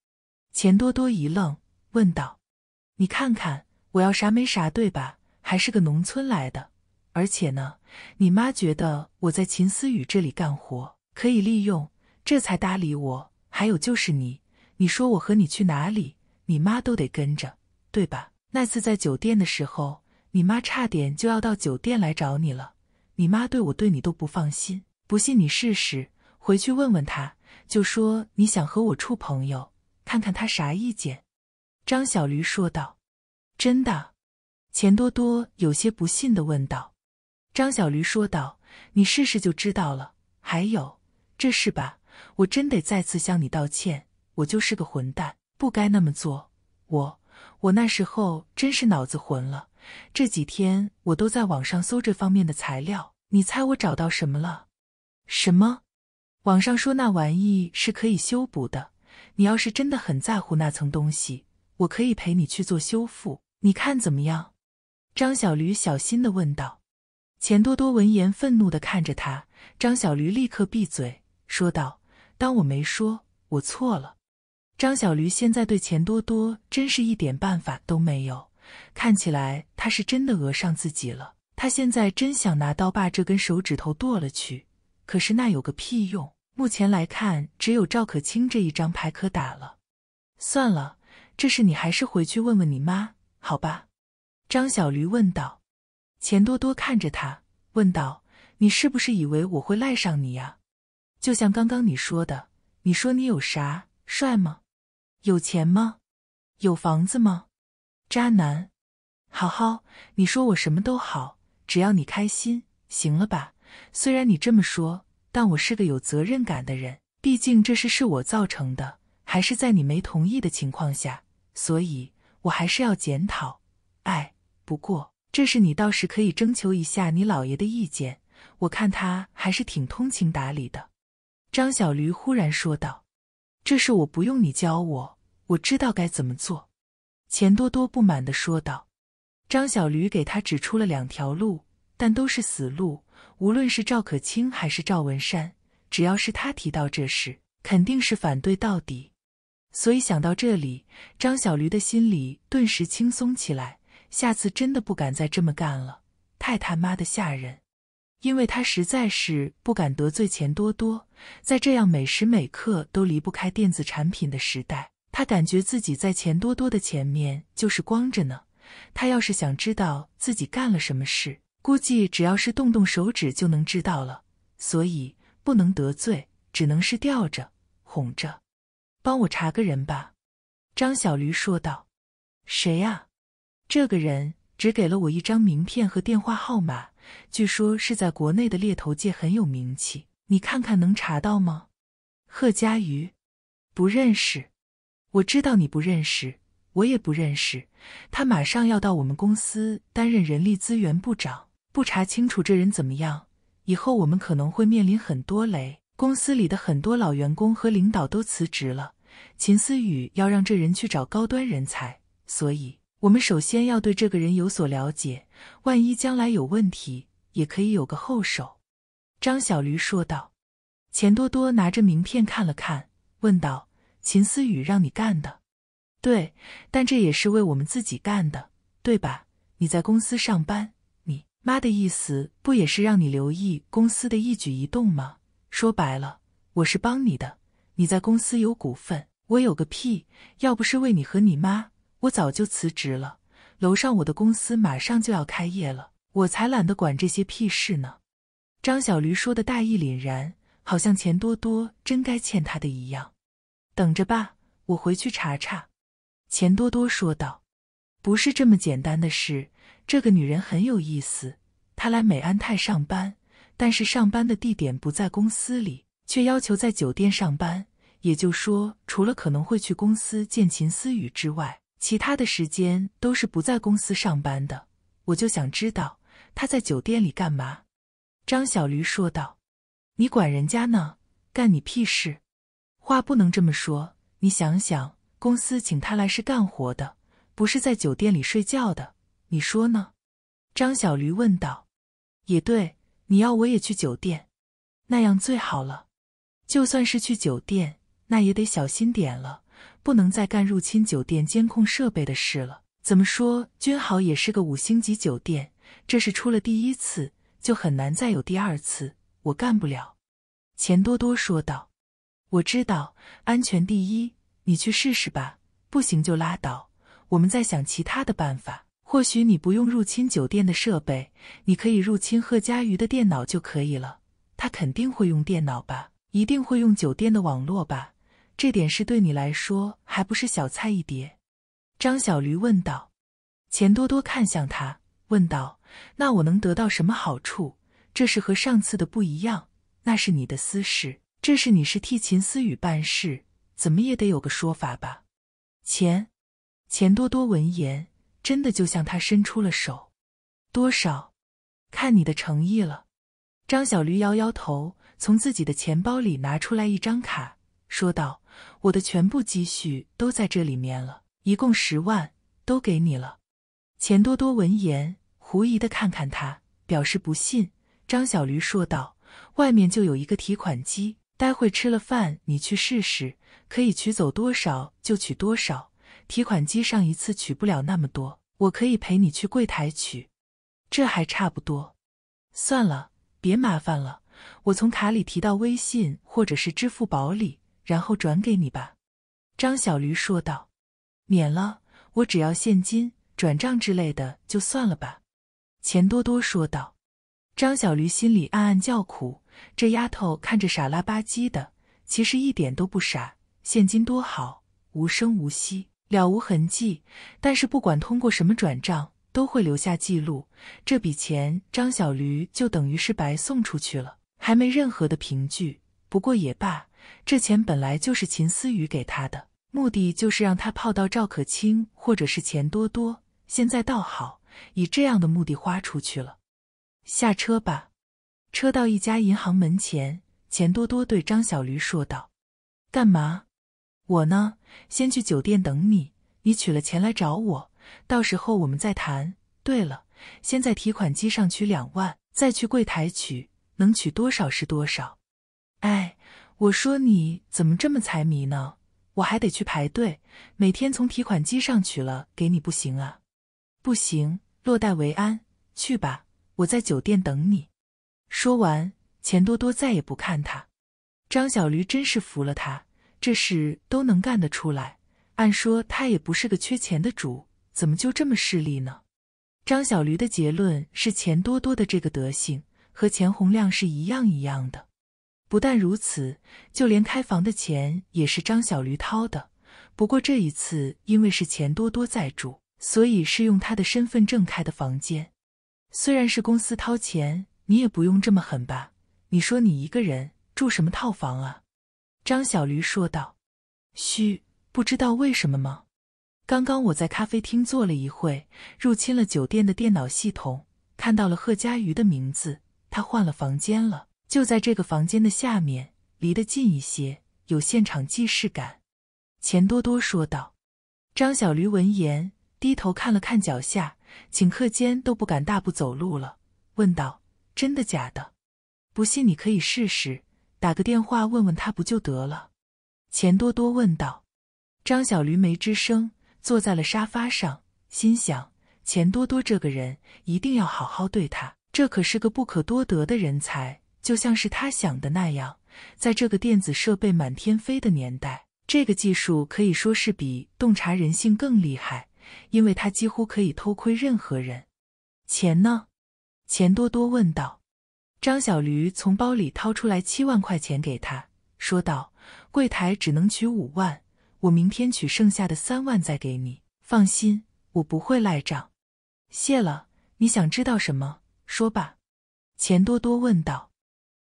Speaker 1: 钱多多一愣，问道：“你看看，我要啥没啥，对吧？还是个农村来的，而且呢，你妈觉得我在秦思雨这里干活可以利用，这才搭理我。还有就是你。”你说我和你去哪里，你妈都得跟着，对吧？那次在酒店的时候，你妈差点就要到酒店来找你了。你妈对我对你都不放心，不信你试试，回去问问她，就说你想和我处朋友，看看他啥意见。”张小驴说道。“真的？”钱多多有些不信的问道。“张小驴说道，你试试就知道了。还有，这事吧，我真得再次向你道歉。”我就是个混蛋，不该那么做。我，我那时候真是脑子混了。这几天我都在网上搜这方面的材料，你猜我找到什么了？什么？网上说那玩意是可以修补的。你要是真的很在乎那层东西，我可以陪你去做修复，你看怎么样？张小驴小心的问道。钱多多闻言，愤怒的看着他。张小驴立刻闭嘴，说道：“当我没说，我错了。”张小驴现在对钱多多真是一点办法都没有，看起来他是真的讹上自己了。他现在真想拿刀把这根手指头剁了去，可是那有个屁用！目前来看，只有赵可清这一张牌可打了。算了，这事你还是回去问问你妈，好吧？张小驴问道。钱多多看着他，问道：“你是不是以为我会赖上你呀？就像刚刚你说的，你说你有啥帅吗？”有钱吗？有房子吗？渣男，好好，你说我什么都好，只要你开心，行了吧？虽然你这么说，但我是个有责任感的人，毕竟这事是我造成的，还是在你没同意的情况下，所以我还是要检讨。哎，不过这事你倒是可以征求一下你姥爷的意见，我看他还是挺通情达理的。张小驴忽然说道：“这事我不用你教我。”我知道该怎么做，钱多多不满的说道。张小驴给他指出了两条路，但都是死路。无论是赵可清还是赵文山，只要是他提到这事，肯定是反对到底。所以想到这里，张小驴的心里顿时轻松起来。下次真的不敢再这么干了，太他妈的吓人！因为他实在是不敢得罪钱多多。在这样每时每刻都离不开电子产品的时代。他感觉自己在钱多多的前面就是光着呢。他要是想知道自己干了什么事，估计只要是动动手指就能知道了。所以不能得罪，只能是吊着、哄着。帮我查个人吧，张小驴说道。谁呀？这个人只给了我一张名片和电话号码，据说是在国内的猎头界很有名气。你看看能查到吗？贺佳瑜，不认识。我知道你不认识，我也不认识。他马上要到我们公司担任人力资源部长，不查清楚这人怎么样，以后我们可能会面临很多雷。公司里的很多老员工和领导都辞职了，秦思雨要让这人去找高端人才，所以我们首先要对这个人有所了解，万一将来有问题，也可以有个后手。”张小驴说道。钱多多拿着名片看了看，问道。秦思雨让你干的，对，但这也是为我们自己干的，对吧？你在公司上班，你妈的意思不也是让你留意公司的一举一动吗？说白了，我是帮你的。你在公司有股份，我有个屁！要不是为你和你妈，我早就辞职了。楼上我的公司马上就要开业了，我才懒得管这些屁事呢。张小驴说的大义凛然，好像钱多多真该欠他的一样。等着吧，我回去查查。”钱多多说道，“不是这么简单的事。这个女人很有意思，她来美安泰上班，但是上班的地点不在公司里，却要求在酒店上班。也就说，除了可能会去公司见秦思雨之外，其他的时间都是不在公司上班的。我就想知道她在酒店里干嘛。”张小驴说道，“你管人家呢？干你屁事！”话不能这么说，你想想，公司请他来是干活的，不是在酒店里睡觉的。你说呢？张小驴问道。也对，你要我也去酒店，那样最好了。就算是去酒店，那也得小心点了，不能再干入侵酒店监控设备的事了。怎么说，君豪也是个五星级酒店，这是出了第一次，就很难再有第二次。我干不了。钱多多说道。我知道安全第一，你去试试吧，不行就拉倒，我们再想其他的办法。或许你不用入侵酒店的设备，你可以入侵贺佳瑜的电脑就可以了。他肯定会用电脑吧？一定会用酒店的网络吧？这点事对你来说还不是小菜一碟？张小驴问道。钱多多看向他，问道：“那我能得到什么好处？这是和上次的不一样，那是你的私事。”这是你是替秦思雨办事，怎么也得有个说法吧？钱，钱多多闻言，真的就向他伸出了手。多少？看你的诚意了。张小驴摇摇头，从自己的钱包里拿出来一张卡，说道：“我的全部积蓄都在这里面了，一共十万，都给你了。”钱多多闻言，狐疑的看看他，表示不信。张小驴说道：“外面就有一个提款机。”待会吃了饭，你去试试，可以取走多少就取多少。提款机上一次取不了那么多，我可以陪你去柜台取，这还差不多。算了，别麻烦了，我从卡里提到微信或者是支付宝里，然后转给你吧。”张小驴说道。“免了，我只要现金，转账之类的就算了吧。”钱多多说道。张小驴心里暗暗叫苦，这丫头看着傻拉吧唧的，其实一点都不傻。现金多好，无声无息，了无痕迹。但是不管通过什么转账，都会留下记录。这笔钱张小驴就等于是白送出去了，还没任何的凭据。不过也罢，这钱本来就是秦思雨给他的，目的就是让他泡到赵可清或者是钱多多。现在倒好，以这样的目的花出去了。下车吧，车到一家银行门前，钱多多对张小驴说道：“干嘛？我呢？先去酒店等你，你取了钱来找我，到时候我们再谈。对了，先在提款机上取两万，再去柜台取，能取多少是多少。”哎，我说你怎么这么财迷呢？我还得去排队，每天从提款机上取了给你不行啊？不行，落袋为安，去吧。我在酒店等你。说完，钱多多再也不看他。张小驴真是服了他，这事都能干得出来。按说他也不是个缺钱的主，怎么就这么势利呢？张小驴的结论是：钱多多的这个德行和钱洪亮是一样一样的。不但如此，就连开房的钱也是张小驴掏的。不过这一次，因为是钱多多在住，所以是用他的身份证开的房间。虽然是公司掏钱，你也不用这么狠吧？你说你一个人住什么套房啊？”张小驴说道。“嘘，不知道为什么吗？刚刚我在咖啡厅坐了一会，入侵了酒店的电脑系统，看到了贺家瑜的名字，他换了房间了，就在这个房间的下面，离得近一些，有现场既视感。”钱多多说道。张小驴闻言，低头看了看脚下。顷刻间都不敢大步走路了，问道：“真的假的？不信你可以试试，打个电话问问他不就得了？”钱多多问道。张小驴没吱声，坐在了沙发上，心想：钱多多这个人一定要好好对他，这可是个不可多得的人才。就像是他想的那样，在这个电子设备满天飞的年代，这个技术可以说是比洞察人性更厉害。因为他几乎可以偷窥任何人。钱呢？钱多多问道。张小驴从包里掏出来七万块钱给他，说道：“柜台只能取五万，我明天取剩下的三万再给你。放心，我不会赖账。谢了。你想知道什么？说吧。”钱多多问道：“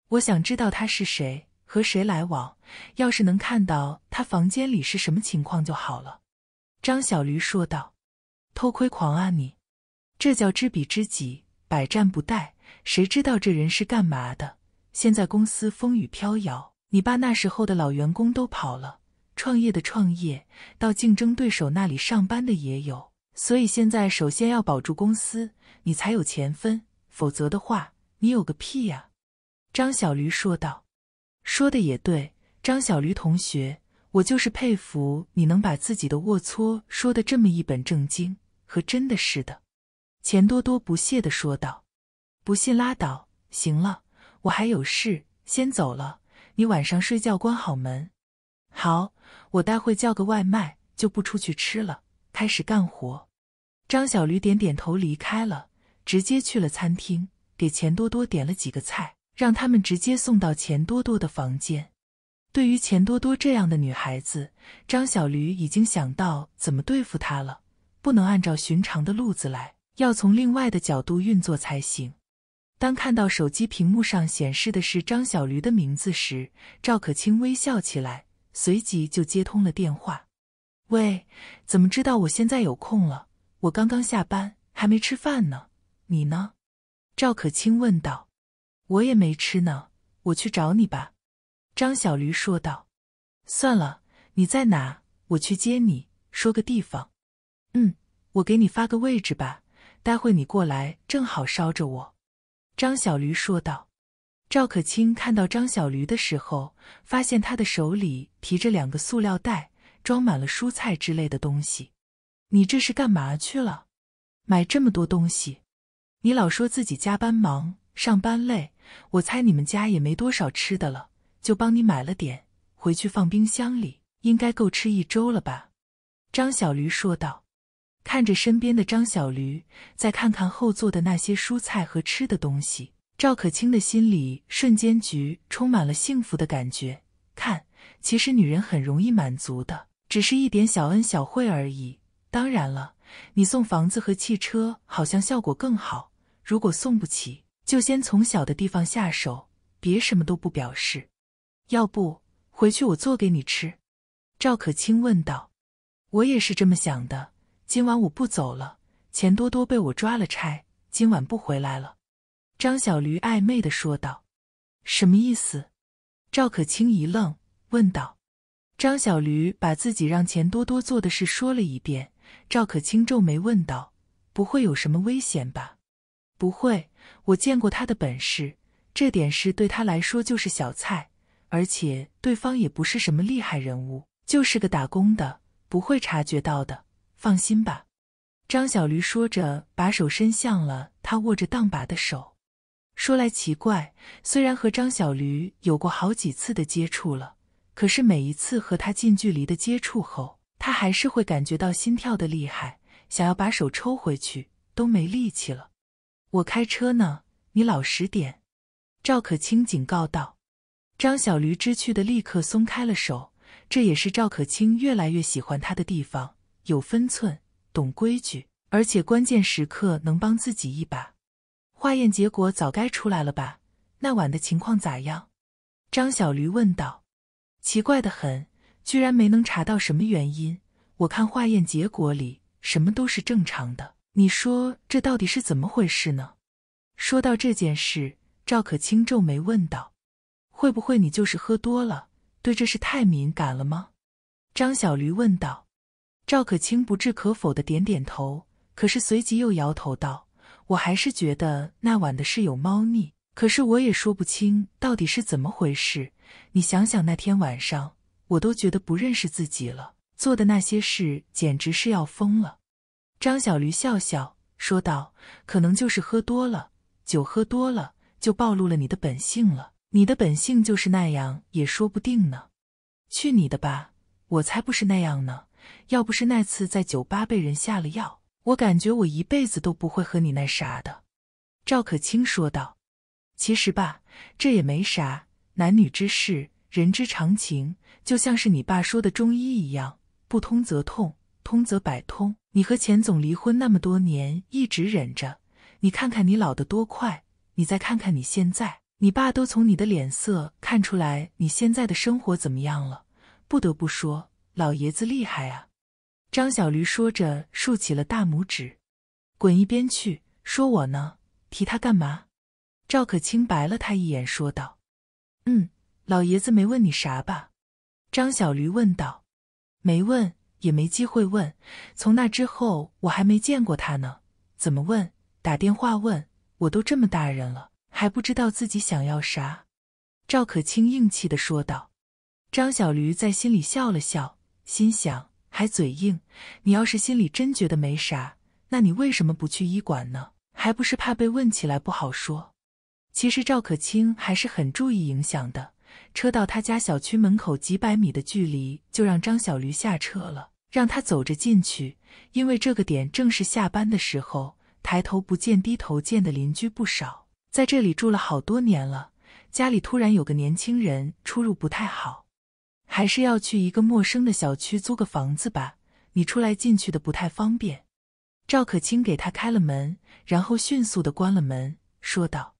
Speaker 1: 我想知道他是谁，和谁来往。要是能看到他房间里是什么情况就好了。”张小驴说道。偷窥狂啊你！这叫知彼知己，百战不殆。谁知道这人是干嘛的？现在公司风雨飘摇，你爸那时候的老员工都跑了，创业的创业，到竞争对手那里上班的也有。所以现在首先要保住公司，你才有钱分。否则的话，你有个屁呀！张小驴说道：“说的也对，张小驴同学，我就是佩服你能把自己的龌龊说的这么一本正经。”和真的似的，钱多多不屑的说道：“不信拉倒。”行了，我还有事，先走了。你晚上睡觉关好门。好，我待会叫个外卖，就不出去吃了。开始干活。张小驴点点头，离开了，直接去了餐厅，给钱多多点了几个菜，让他们直接送到钱多多的房间。对于钱多多这样的女孩子，张小驴已经想到怎么对付她了。不能按照寻常的路子来，要从另外的角度运作才行。当看到手机屏幕上显示的是张小驴的名字时，赵可清微笑起来，随即就接通了电话：“喂，怎么知道我现在有空了？我刚刚下班，还没吃饭呢。你呢？”赵可清问道。“我也没吃呢，我去找你吧。”张小驴说道。“算了，你在哪？我去接你，说个地方。”嗯，我给你发个位置吧，待会你过来正好捎着我。”张小驴说道。赵可清看到张小驴的时候，发现他的手里提着两个塑料袋，装满了蔬菜之类的东西。“你这是干嘛去了？买这么多东西？你老说自己加班忙，上班累，我猜你们家也没多少吃的了，就帮你买了点，回去放冰箱里，应该够吃一周了吧？”张小驴说道。看着身边的张小驴，再看看后座的那些蔬菜和吃的东西，赵可清的心里瞬间局充满了幸福的感觉。看，其实女人很容易满足的，只是一点小恩小惠而已。当然了，你送房子和汽车好像效果更好。如果送不起，就先从小的地方下手，别什么都不表示。要不回去我做给你吃？赵可清问道。我也是这么想的。今晚我不走了，钱多多被我抓了差，今晚不回来了。”张小驴暧昧的说道。“什么意思？”赵可清一愣，问道。张小驴把自己让钱多多做的事说了一遍。赵可清皱眉问道：“不会有什么危险吧？”“不会，我见过他的本事，这点事对他来说就是小菜。而且对方也不是什么厉害人物，就是个打工的，不会察觉到的。”放心吧，张小驴说着，把手伸向了他握着档把的手。说来奇怪，虽然和张小驴有过好几次的接触了，可是每一次和他近距离的接触后，他还是会感觉到心跳的厉害，想要把手抽回去都没力气了。我开车呢，你老实点。”赵可清警告道。张小驴知趣的立刻松开了手，这也是赵可清越来越喜欢他的地方。有分寸，懂规矩，而且关键时刻能帮自己一把。化验结果早该出来了吧？那晚的情况咋样？张小驴问道。奇怪的很，居然没能查到什么原因。我看化验结果里什么都是正常的，你说这到底是怎么回事呢？说到这件事，赵可清皱眉问道：“会不会你就是喝多了，对这事太敏感了吗？”张小驴问道。赵可清不置可否的点点头，可是随即又摇头道：“我还是觉得那晚的事有猫腻，可是我也说不清到底是怎么回事。你想想，那天晚上，我都觉得不认识自己了，做的那些事简直是要疯了。”张小驴笑笑说道：“可能就是喝多了，酒喝多了就暴露了你的本性了。你的本性就是那样，也说不定呢。”“去你的吧，我才不是那样呢。”要不是那次在酒吧被人下了药，我感觉我一辈子都不会和你那啥的。”赵可清说道。“其实吧，这也没啥，男女之事，人之常情。就像是你爸说的中医一样，不通则痛，通则百通。你和钱总离婚那么多年，一直忍着。你看看你老的多快，你再看看你现在，你爸都从你的脸色看出来你现在的生活怎么样了。不得不说。”老爷子厉害啊！张小驴说着，竖起了大拇指。滚一边去！说我呢？提他干嘛？赵可清白了他一眼，说道：“嗯，老爷子没问你啥吧？”张小驴问道：“没问，也没机会问。从那之后，我还没见过他呢。怎么问？打电话问？我都这么大人了，还不知道自己想要啥？”赵可清硬气的说道。张小驴在心里笑了笑。心想还嘴硬，你要是心里真觉得没啥，那你为什么不去医馆呢？还不是怕被问起来不好说。其实赵可清还是很注意影响的。车到他家小区门口几百米的距离，就让张小驴下车了，让他走着进去。因为这个点正是下班的时候，抬头不见低头见的邻居不少，在这里住了好多年了，家里突然有个年轻人出入不太好。还是要去一个陌生的小区租个房子吧，你出来进去的不太方便。赵可清给他开了门，然后迅速的关了门，说道：“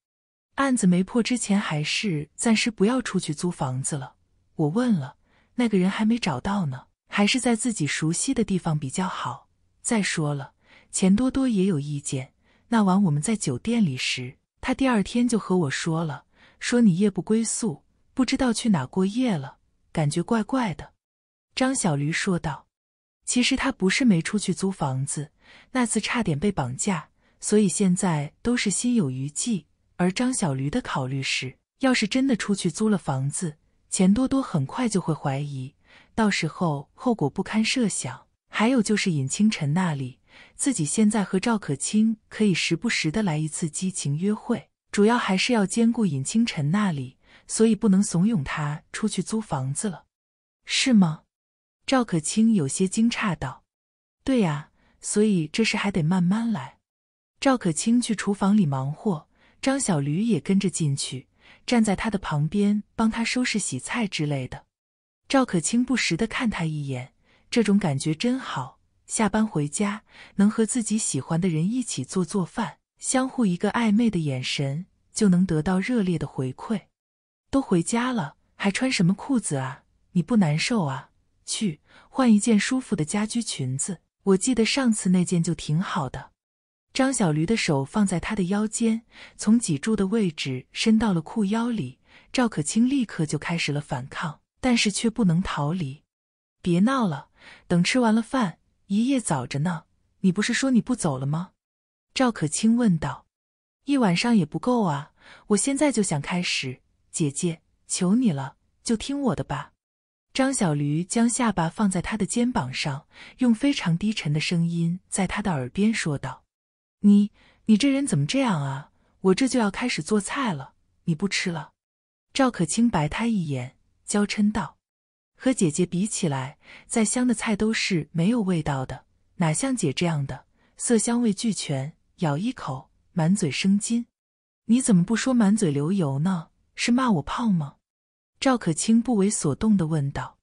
Speaker 1: 案子没破之前，还是暂时不要出去租房子了。我问了，那个人还没找到呢，还是在自己熟悉的地方比较好。再说了，钱多多也有意见。那晚我们在酒店里时，他第二天就和我说了，说你夜不归宿，不知道去哪过夜了。”感觉怪怪的，张小驴说道：“其实他不是没出去租房子，那次差点被绑架，所以现在都是心有余悸。而张小驴的考虑是，要是真的出去租了房子，钱多多很快就会怀疑，到时候后果不堪设想。还有就是尹清晨那里，自己现在和赵可清可以时不时的来一次激情约会，主要还是要兼顾尹清晨那里。”所以不能怂恿他出去租房子了，是吗？赵可清有些惊诧道：“对呀，所以这事还得慢慢来。”赵可清去厨房里忙活，张小驴也跟着进去，站在他的旁边帮他收拾、洗菜之类的。赵可清不时的看他一眼，这种感觉真好。下班回家能和自己喜欢的人一起做做饭，相互一个暧昧的眼神就能得到热烈的回馈。都回家了，还穿什么裤子啊？你不难受啊？去换一件舒服的家居裙子。我记得上次那件就挺好的。张小驴的手放在他的腰间，从脊柱的位置伸到了裤腰里。赵可清立刻就开始了反抗，但是却不能逃离。别闹了，等吃完了饭，一夜早着呢。你不是说你不走了吗？赵可清问道。一晚上也不够啊，我现在就想开始。姐姐，求你了，就听我的吧。张小驴将下巴放在他的肩膀上，用非常低沉的声音在他的耳边说道：“你，你这人怎么这样啊？我这就要开始做菜了，你不吃了？”赵可清白他一眼，娇嗔道：“和姐姐比起来，再香的菜都是没有味道的，哪像姐这样的，色香味俱全，咬一口满嘴生津。你怎么不说满嘴流油呢？”是骂我胖吗？赵可清不为所动的问道。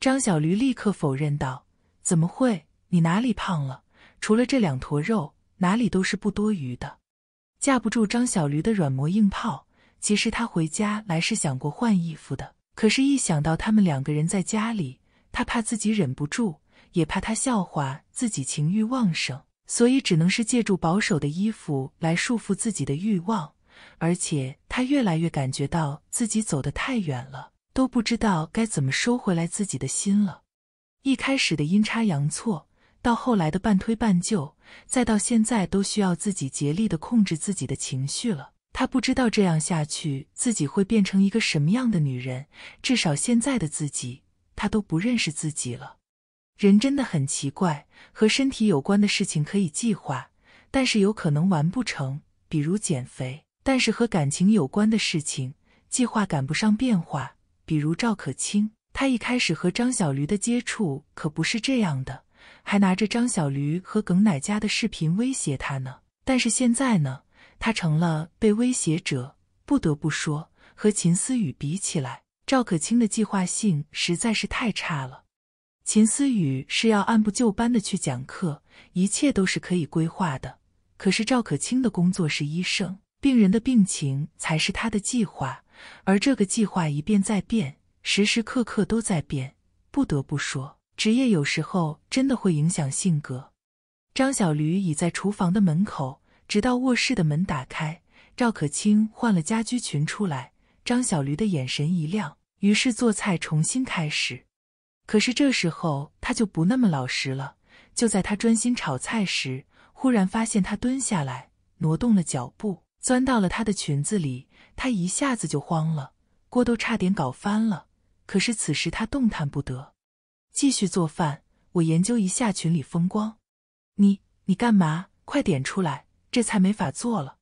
Speaker 1: 张小驴立刻否认道：“怎么会？你哪里胖了？除了这两坨肉，哪里都是不多余的。”架不住张小驴的软磨硬泡，其实他回家来是想过换衣服的，可是，一想到他们两个人在家里，他怕自己忍不住，也怕他笑话自己情欲旺盛，所以只能是借助保守的衣服来束缚自己的欲望。而且他越来越感觉到自己走得太远了，都不知道该怎么收回来自己的心了。一开始的阴差阳错，到后来的半推半就，再到现在，都需要自己竭力的控制自己的情绪了。他不知道这样下去，自己会变成一个什么样的女人。至少现在的自己，他都不认识自己了。人真的很奇怪，和身体有关的事情可以计划，但是有可能完不成，比如减肥。但是和感情有关的事情，计划赶不上变化。比如赵可清，他一开始和张小驴的接触可不是这样的，还拿着张小驴和耿乃佳的视频威胁他呢。但是现在呢，他成了被威胁者。不得不说，和秦思雨比起来，赵可清的计划性实在是太差了。秦思雨是要按部就班的去讲课，一切都是可以规划的。可是赵可清的工作是医生。病人的病情才是他的计划，而这个计划一变再变，时时刻刻都在变。不得不说，职业有时候真的会影响性格。张小驴已在厨房的门口，直到卧室的门打开，赵可清换了家居裙出来，张小驴的眼神一亮，于是做菜重新开始。可是这时候他就不那么老实了。就在他专心炒菜时，忽然发现他蹲下来，挪动了脚步。钻到了她的裙子里，她一下子就慌了，锅都差点搞翻了。可是此时她动弹不得，继续做饭。我研究一下群里风光。你你干嘛？快点出来！这菜没法做了。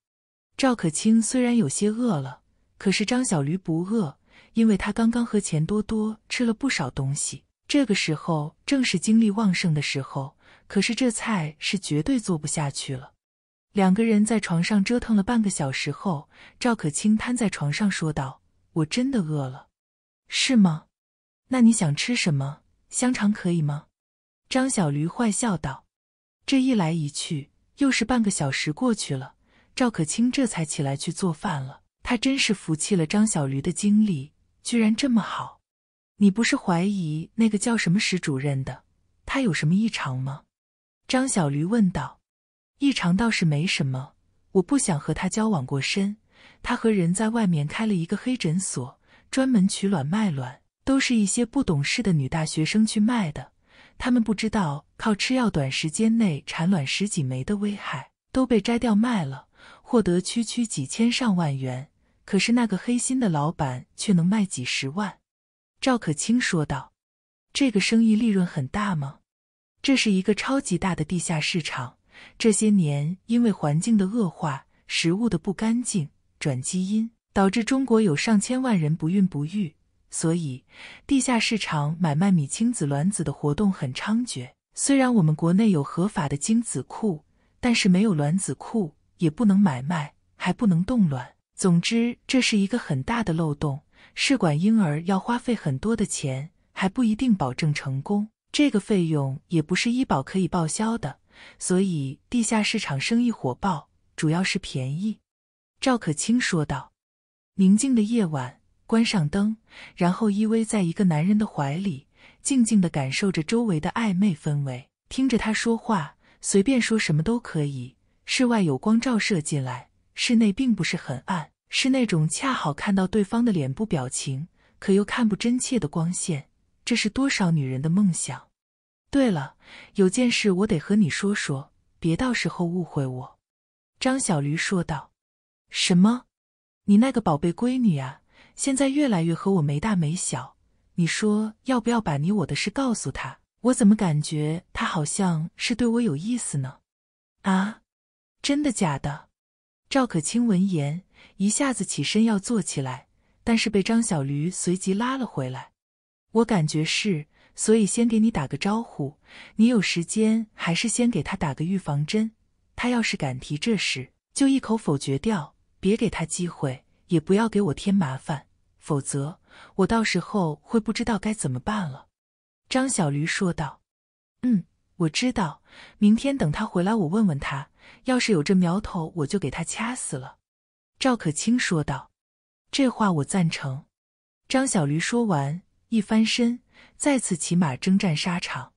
Speaker 1: 赵可清虽然有些饿了，可是张小驴不饿，因为他刚刚和钱多多吃了不少东西。这个时候正是精力旺盛的时候，可是这菜是绝对做不下去了。两个人在床上折腾了半个小时后，赵可清瘫在床上说道：“我真的饿了，是吗？那你想吃什么？香肠可以吗？”张小驴坏笑道。这一来一去，又是半个小时过去了，赵可清这才起来去做饭了。他真是服气了，张小驴的精力居然这么好。你不是怀疑那个叫什么史主任的，他有什么异常吗？张小驴问道。异常倒是没什么，我不想和他交往过深。他和人在外面开了一个黑诊所，专门取卵卖卵，都是一些不懂事的女大学生去卖的。他们不知道靠吃药短时间内产卵十几枚的危害，都被摘掉卖了，获得区区几千上万元。可是那个黑心的老板却能卖几十万。赵可清说道：“这个生意利润很大吗？这是一个超级大的地下市场。”这些年，因为环境的恶化、食物的不干净、转基因，导致中国有上千万人不孕不育。所以，地下市场买卖米精子、卵子的活动很猖獗。虽然我们国内有合法的精子库，但是没有卵子库，也不能买卖，还不能冻卵。总之，这是一个很大的漏洞。试管婴儿要花费很多的钱，还不一定保证成功。这个费用也不是医保可以报销的。所以地下市场生意火爆，主要是便宜。”赵可清说道。宁静的夜晚，关上灯，然后依偎在一个男人的怀里，静静的感受着周围的暧昧氛围，听着他说话，随便说什么都可以。室外有光照射进来，室内并不是很暗，是那种恰好看到对方的脸部表情，可又看不真切的光线。这是多少女人的梦想。对了，有件事我得和你说说，别到时候误会我。”张小驴说道。“什么？你那个宝贝闺女啊，现在越来越和我没大没小。你说要不要把你我的事告诉她？我怎么感觉她好像是对我有意思呢？”“啊？真的假的？”赵可清闻言一下子起身要坐起来，但是被张小驴随即拉了回来。我感觉是。所以先给你打个招呼，你有时间还是先给他打个预防针。他要是敢提这事，就一口否决掉，别给他机会，也不要给我添麻烦，否则我到时候会不知道该怎么办了。”张小驴说道。“嗯，我知道。明天等他回来，我问问他。要是有这苗头，我就给他掐死了。”赵可清说道。“这话我赞成。”张小驴说完，一翻身。再次骑马征战沙场，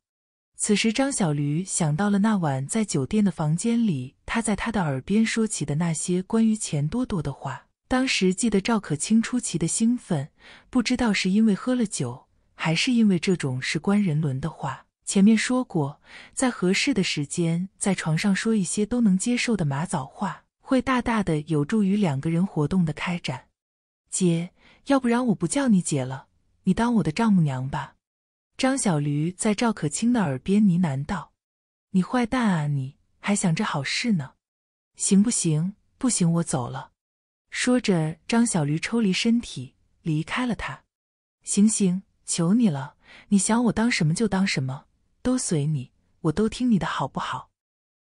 Speaker 1: 此时张小驴想到了那晚在酒店的房间里，他在他的耳边说起的那些关于钱多多的话。当时记得赵可清出奇的兴奋，不知道是因为喝了酒，还是因为这种事关人伦的话。前面说过，在合适的时间在床上说一些都能接受的马早话，会大大的有助于两个人活动的开展。姐，要不然我不叫你姐了，你当我的丈母娘吧。张小驴在赵可清的耳边呢喃道：“你坏蛋啊，你还想着好事呢，行不行？不行，我走了。”说着，张小驴抽离身体，离开了他。“行行，求你了，你想我当什么就当什么，都随你，我都听你的好不好？”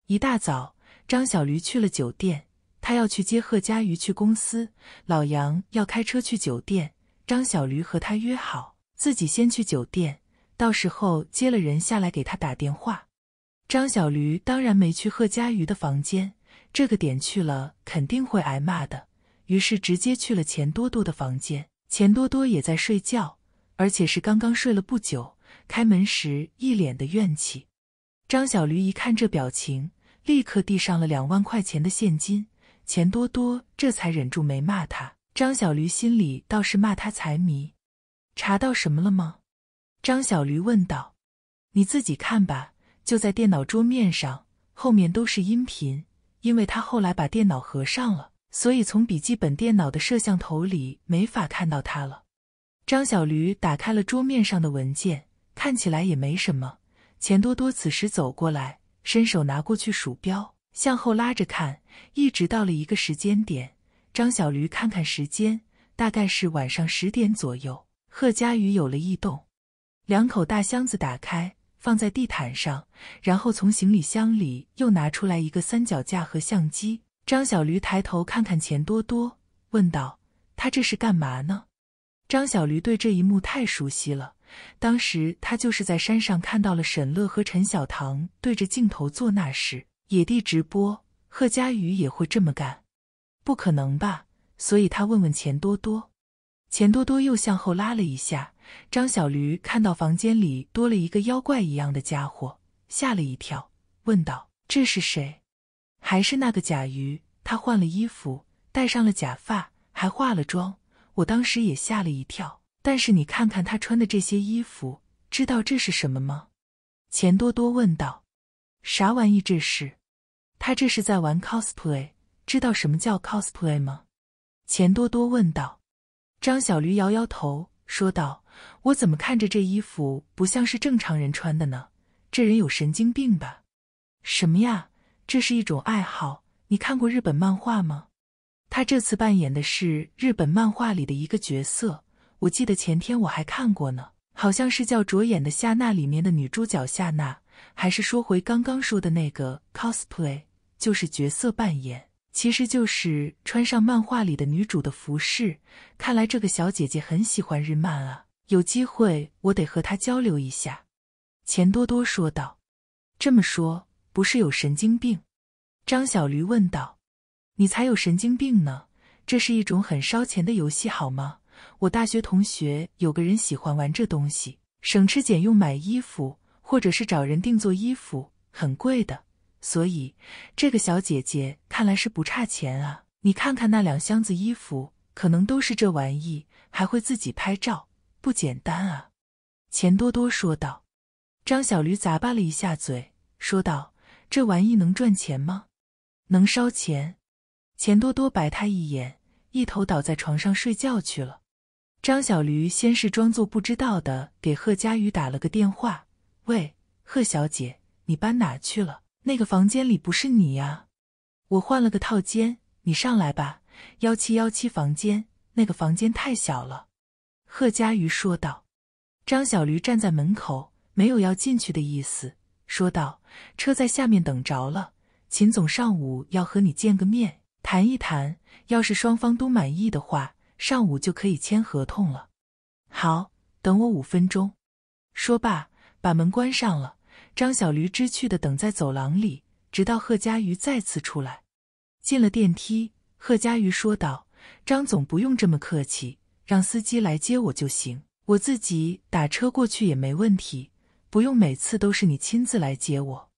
Speaker 1: 一大早，张小驴去了酒店，他要去接贺佳瑜去公司。老杨要开车去酒店，张小驴和他约好，自己先去酒店。到时候接了人下来，给他打电话。张小驴当然没去贺佳瑜的房间，这个点去了肯定会挨骂的。于是直接去了钱多多的房间。钱多多也在睡觉，而且是刚刚睡了不久。开门时一脸的怨气。张小驴一看这表情，立刻递上了两万块钱的现金。钱多多这才忍住没骂他。张小驴心里倒是骂他财迷。查到什么了吗？张小驴问道：“你自己看吧，就在电脑桌面上，后面都是音频。因为他后来把电脑合上了，所以从笔记本电脑的摄像头里没法看到他了。”张小驴打开了桌面上的文件，看起来也没什么。钱多多此时走过来，伸手拿过去鼠标，向后拉着看，一直到了一个时间点。张小驴看看时间，大概是晚上十点左右。贺佳宇有了异动。两口大箱子打开，放在地毯上，然后从行李箱里又拿出来一个三脚架和相机。张小驴抬头看看钱多多，问道：“他这是干嘛呢？”张小驴对这一幕太熟悉了，当时他就是在山上看到了沈乐和陈小棠对着镜头做那事，野地直播。贺佳宇也会这么干？不可能吧？所以他问问钱多多。钱多多又向后拉了一下。张小驴看到房间里多了一个妖怪一样的家伙，吓了一跳，问道：“这是谁？”“还是那个甲鱼，他换了衣服，戴上了假发，还化了妆。”我当时也吓了一跳，但是你看看他穿的这些衣服，知道这是什么吗？”钱多多问道。“啥玩意？这是？”“他这是在玩 cosplay，知道什么叫 cosplay 吗？”钱多多问道。张小驴摇摇头。说道：“我怎么看着这衣服不像是正常人穿的呢？这人有神经病吧？什么呀，这是一种爱好。你看过日本漫画吗？他这次扮演的是日本漫画里的一个角色。我记得前天我还看过呢，好像是叫着眼的夏娜里面的女主角夏娜。还是说回刚刚说的那个 cosplay，就是角色扮演。”其实就是穿上漫画里的女主的服饰。看来这个小姐姐很喜欢日漫啊，有机会我得和她交流一下。”钱多多说道。“这么说不是有神经病？”张小驴问道。“你才有神经病呢！这是一种很烧钱的游戏，好吗？我大学同学有个人喜欢玩这东西，省吃俭用买衣服，或者是找人定做衣服，很贵的。”所以，这个小姐姐看来是不差钱啊！你看看那两箱子衣服，可能都是这玩意，还会自己拍照，不简单啊！钱多多说道。张小驴咂巴了一下嘴，说道：“这玩意能赚钱吗？”“能烧钱。”钱多多白他一眼，一头倒在床上睡觉去了。张小驴先是装作不知道的，给贺佳瑜打了个电话：“喂，贺小姐，你搬哪去了？”那个房间里不是你呀，我换了个套间，你上来吧。幺七幺七房间，那个房间太小了。”贺佳瑜说道。张小驴站在门口，没有要进去的意思，说道：“车在下面等着了，秦总上午要和你见个面，谈一谈。要是双方都满意的话，上午就可以签合同了。”好，等我五分钟。说罢，把门关上了。张小驴知趣的等在走廊里，直到贺佳瑜再次出来，进了电梯。贺佳瑜说道：“张总不用这么客气，让司机来接我就行，我自己打车过去也没问题，不用每次都是你亲自来接我。”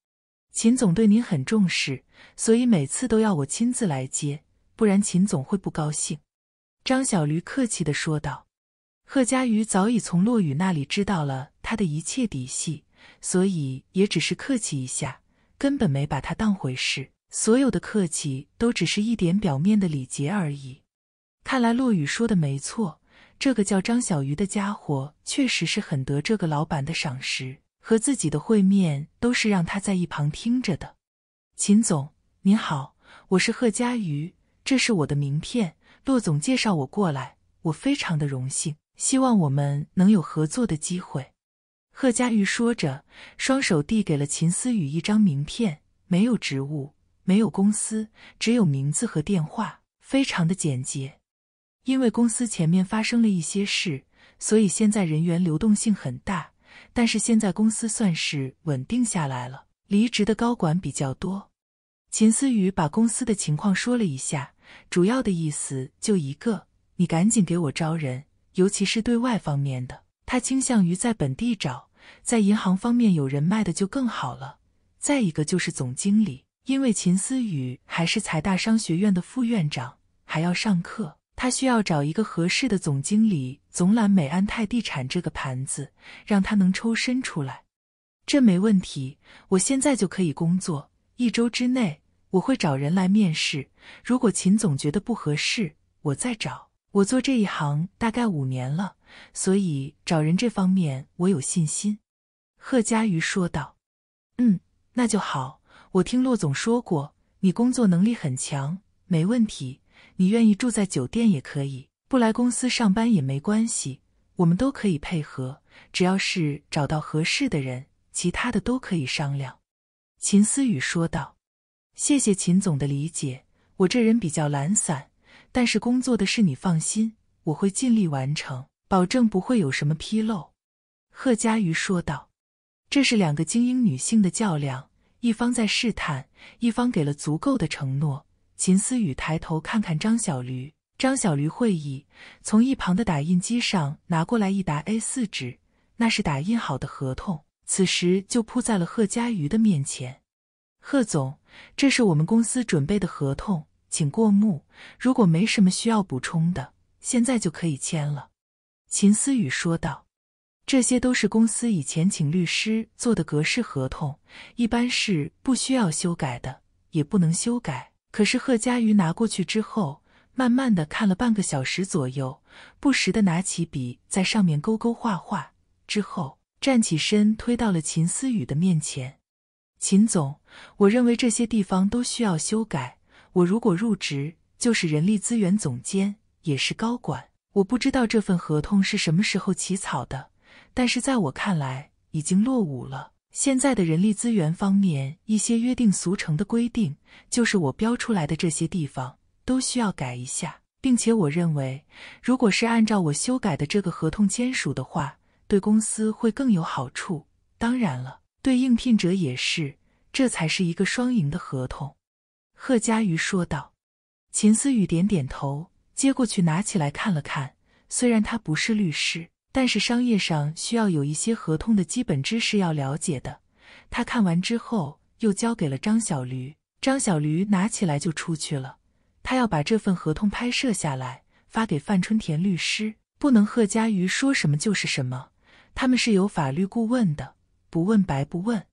Speaker 1: 秦总对您很重视，所以每次都要我亲自来接，不然秦总会不高兴。”张小驴客气的说道。贺佳瑜早已从骆雨那里知道了他的一切底细。所以也只是客气一下，根本没把他当回事。所有的客气都只是一点表面的礼节而已。看来骆雨说的没错，这个叫张小鱼的家伙确实是很得这个老板的赏识，和自己的会面都是让他在一旁听着的。秦总，您好，我是贺佳瑜，这是我的名片。骆总介绍我过来，我非常的荣幸，希望我们能有合作的机会。贺佳玉说着，双手递给了秦思雨一张名片，没有职务，没有公司，只有名字和电话，非常的简洁。因为公司前面发生了一些事，所以现在人员流动性很大，但是现在公司算是稳定下来了，离职的高管比较多。秦思雨把公司的情况说了一下，主要的意思就一个：你赶紧给我招人，尤其是对外方面的，他倾向于在本地找。在银行方面有人脉的就更好了。再一个就是总经理，因为秦思雨还是财大商学院的副院长，还要上课，他需要找一个合适的总经理总揽美安泰地产这个盘子，让他能抽身出来。这没问题，我现在就可以工作。一周之内我会找人来面试。如果秦总觉得不合适，我再找。我做这一行大概五年了。所以找人这方面我有信心，贺佳瑜说道。嗯，那就好。我听骆总说过，你工作能力很强，没问题。你愿意住在酒店也可以，不来公司上班也没关系，我们都可以配合。只要是找到合适的人，其他的都可以商量。秦思雨说道。谢谢秦总的理解。我这人比较懒散，但是工作的事你放心，我会尽力完成。保证不会有什么纰漏。”贺佳瑜说道，“这是两个精英女性的较量，一方在试探，一方给了足够的承诺。”秦思雨抬头看看张小驴，张小驴会意，从一旁的打印机上拿过来一沓 A4 纸，那是打印好的合同，此时就铺在了贺佳瑜的面前。“贺总，这是我们公司准备的合同，请过目。如果没什么需要补充的，现在就可以签了。”秦思雨说道：“这些都是公司以前请律师做的格式合同，一般是不需要修改的，也不能修改。可是贺佳瑜拿过去之后，慢慢的看了半个小时左右，不时的拿起笔在上面勾勾画画，之后站起身推到了秦思雨的面前。秦总，我认为这些地方都需要修改。我如果入职，就是人力资源总监，也是高管。”我不知道这份合同是什么时候起草的，但是在我看来已经落伍了。现在的人力资源方面，一些约定俗成的规定，就是我标出来的这些地方都需要改一下。并且我认为，如果是按照我修改的这个合同签署的话，对公司会更有好处。当然了，对应聘者也是，这才是一个双赢的合同。”贺佳瑜说道。秦思雨点点头。接过去，拿起来看了看。虽然他不是律师，但是商业上需要有一些合同的基本知识要了解的。他看完之后，又交给了张小驴。张小驴拿起来就出去了。他要把这份合同拍摄下来，发给范春田律师。不能贺佳瑜说什么就是什么。他们是有法律顾问的，不问白不问。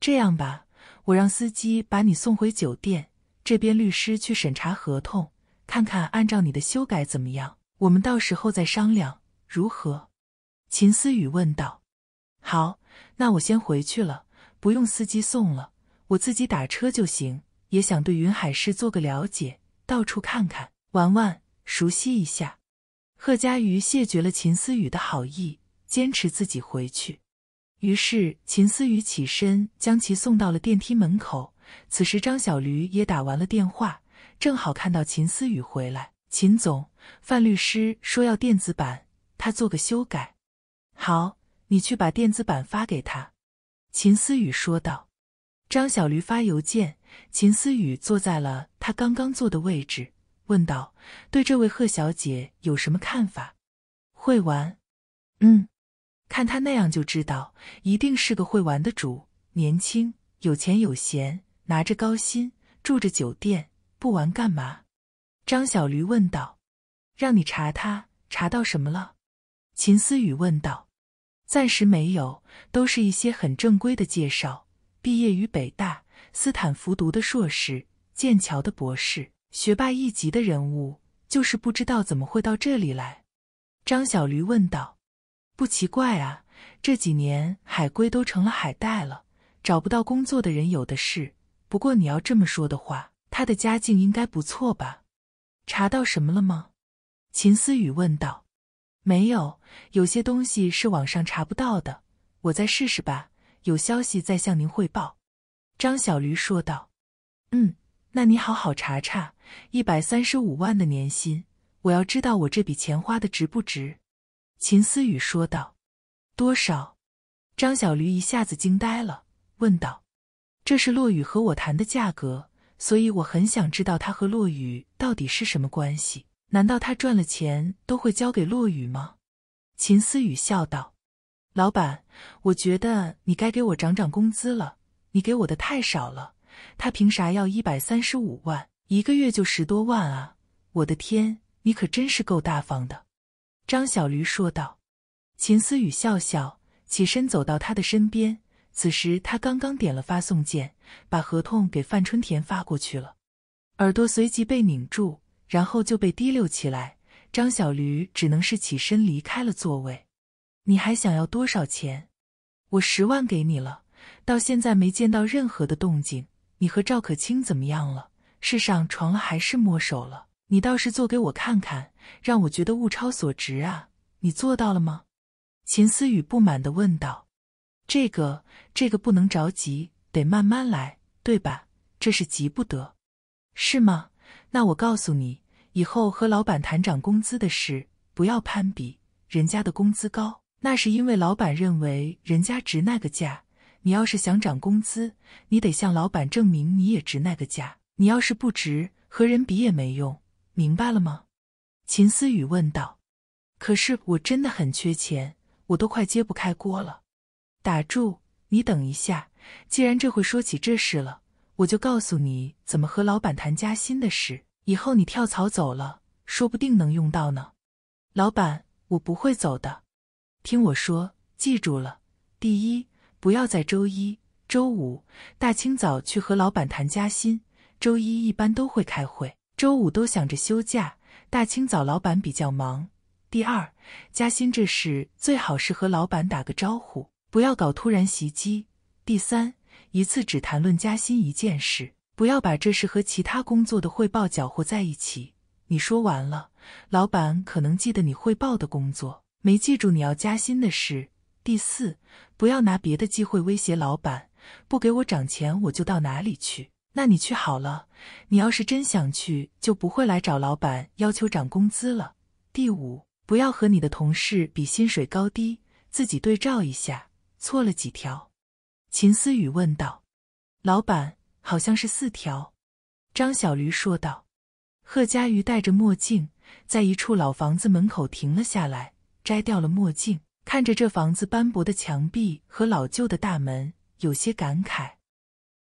Speaker 1: 这样吧，我让司机把你送回酒店，这边律师去审查合同。看看按照你的修改怎么样？我们到时候再商量如何？秦思雨问道。好，那我先回去了，不用司机送了，我自己打车就行。也想对云海市做个了解，到处看看，玩玩，熟悉一下。贺佳瑜谢绝了秦思雨的好意，坚持自己回去。于是秦思雨起身将其送到了电梯门口。此时张小驴也打完了电话。正好看到秦思雨回来，秦总，范律师说要电子版，他做个修改。好，你去把电子版发给他。”秦思雨说道。张小驴发邮件，秦思雨坐在了他刚刚坐的位置，问道：“对这位贺小姐有什么看法？会玩？嗯，看他那样就知道，一定是个会玩的主。年轻，有钱有闲，拿着高薪，住着酒店。”不玩干嘛？张小驴问道。让你查他，查到什么了？秦思雨问道。暂时没有，都是一些很正规的介绍，毕业于北大、斯坦福读的硕士、剑桥的博士，学霸一级的人物，就是不知道怎么会到这里来。张小驴问道。不奇怪啊，这几年海归都成了海带了，找不到工作的人有的是。不过你要这么说的话，他的家境应该不错吧？查到什么了吗？秦思雨问道。没有，有些东西是网上查不到的，我再试试吧。有消息再向您汇报。”张小驴说道。“嗯，那你好好查查，一百三十五万的年薪，我要知道我这笔钱花的值不值。”秦思雨说道。“多少？”张小驴一下子惊呆了，问道。“这是骆雨和我谈的价格。”所以我很想知道他和骆雨到底是什么关系？难道他赚了钱都会交给骆雨吗？秦思雨笑道：“老板，我觉得你该给我涨涨工资了，你给我的太少了。他凭啥要一百三十五万？一个月就十多万啊！我的天，你可真是够大方的。”张小驴说道。秦思雨笑笑，起身走到他的身边。此时他刚刚点了发送键，把合同给范春田发过去了，耳朵随即被拧住，然后就被提溜起来。张小驴只能是起身离开了座位。你还想要多少钱？我十万给你了，到现在没见到任何的动静。你和赵可清怎么样了？是上床了还是摸手了？你倒是做给我看看，让我觉得物超所值啊！你做到了吗？秦思雨不满地问道。这个这个不能着急，得慢慢来，对吧？这是急不得，是吗？那我告诉你，以后和老板谈涨工资的事，不要攀比，人家的工资高，那是因为老板认为人家值那个价。你要是想涨工资，你得向老板证明你也值那个价。你要是不值，和人比也没用，明白了吗？秦思雨问道。可是我真的很缺钱，我都快揭不开锅了。打住！你等一下，既然这会说起这事了，我就告诉你怎么和老板谈加薪的事。以后你跳槽走了，说不定能用到呢。老板，我不会走的。听我说，记住了：第一，不要在周一周五大清早去和老板谈加薪。周一一般都会开会，周五都想着休假，大清早老板比较忙。第二，加薪这事最好是和老板打个招呼。不要搞突然袭击。第三，一次只谈论加薪一件事，不要把这事和其他工作的汇报搅和在一起。你说完了，老板可能记得你汇报的工作，没记住你要加薪的事。第四，不要拿别的机会威胁老板，不给我涨钱我就到哪里去。那你去好了，你要是真想去，就不会来找老板要求涨工资了。第五，不要和你的同事比薪水高低，自己对照一下。错了几条？秦思雨问道。老板好像是四条。张小驴说道。贺佳瑜戴着墨镜，在一处老房子门口停了下来，摘掉了墨镜，看着这房子斑驳的墙壁和老旧的大门，有些感慨。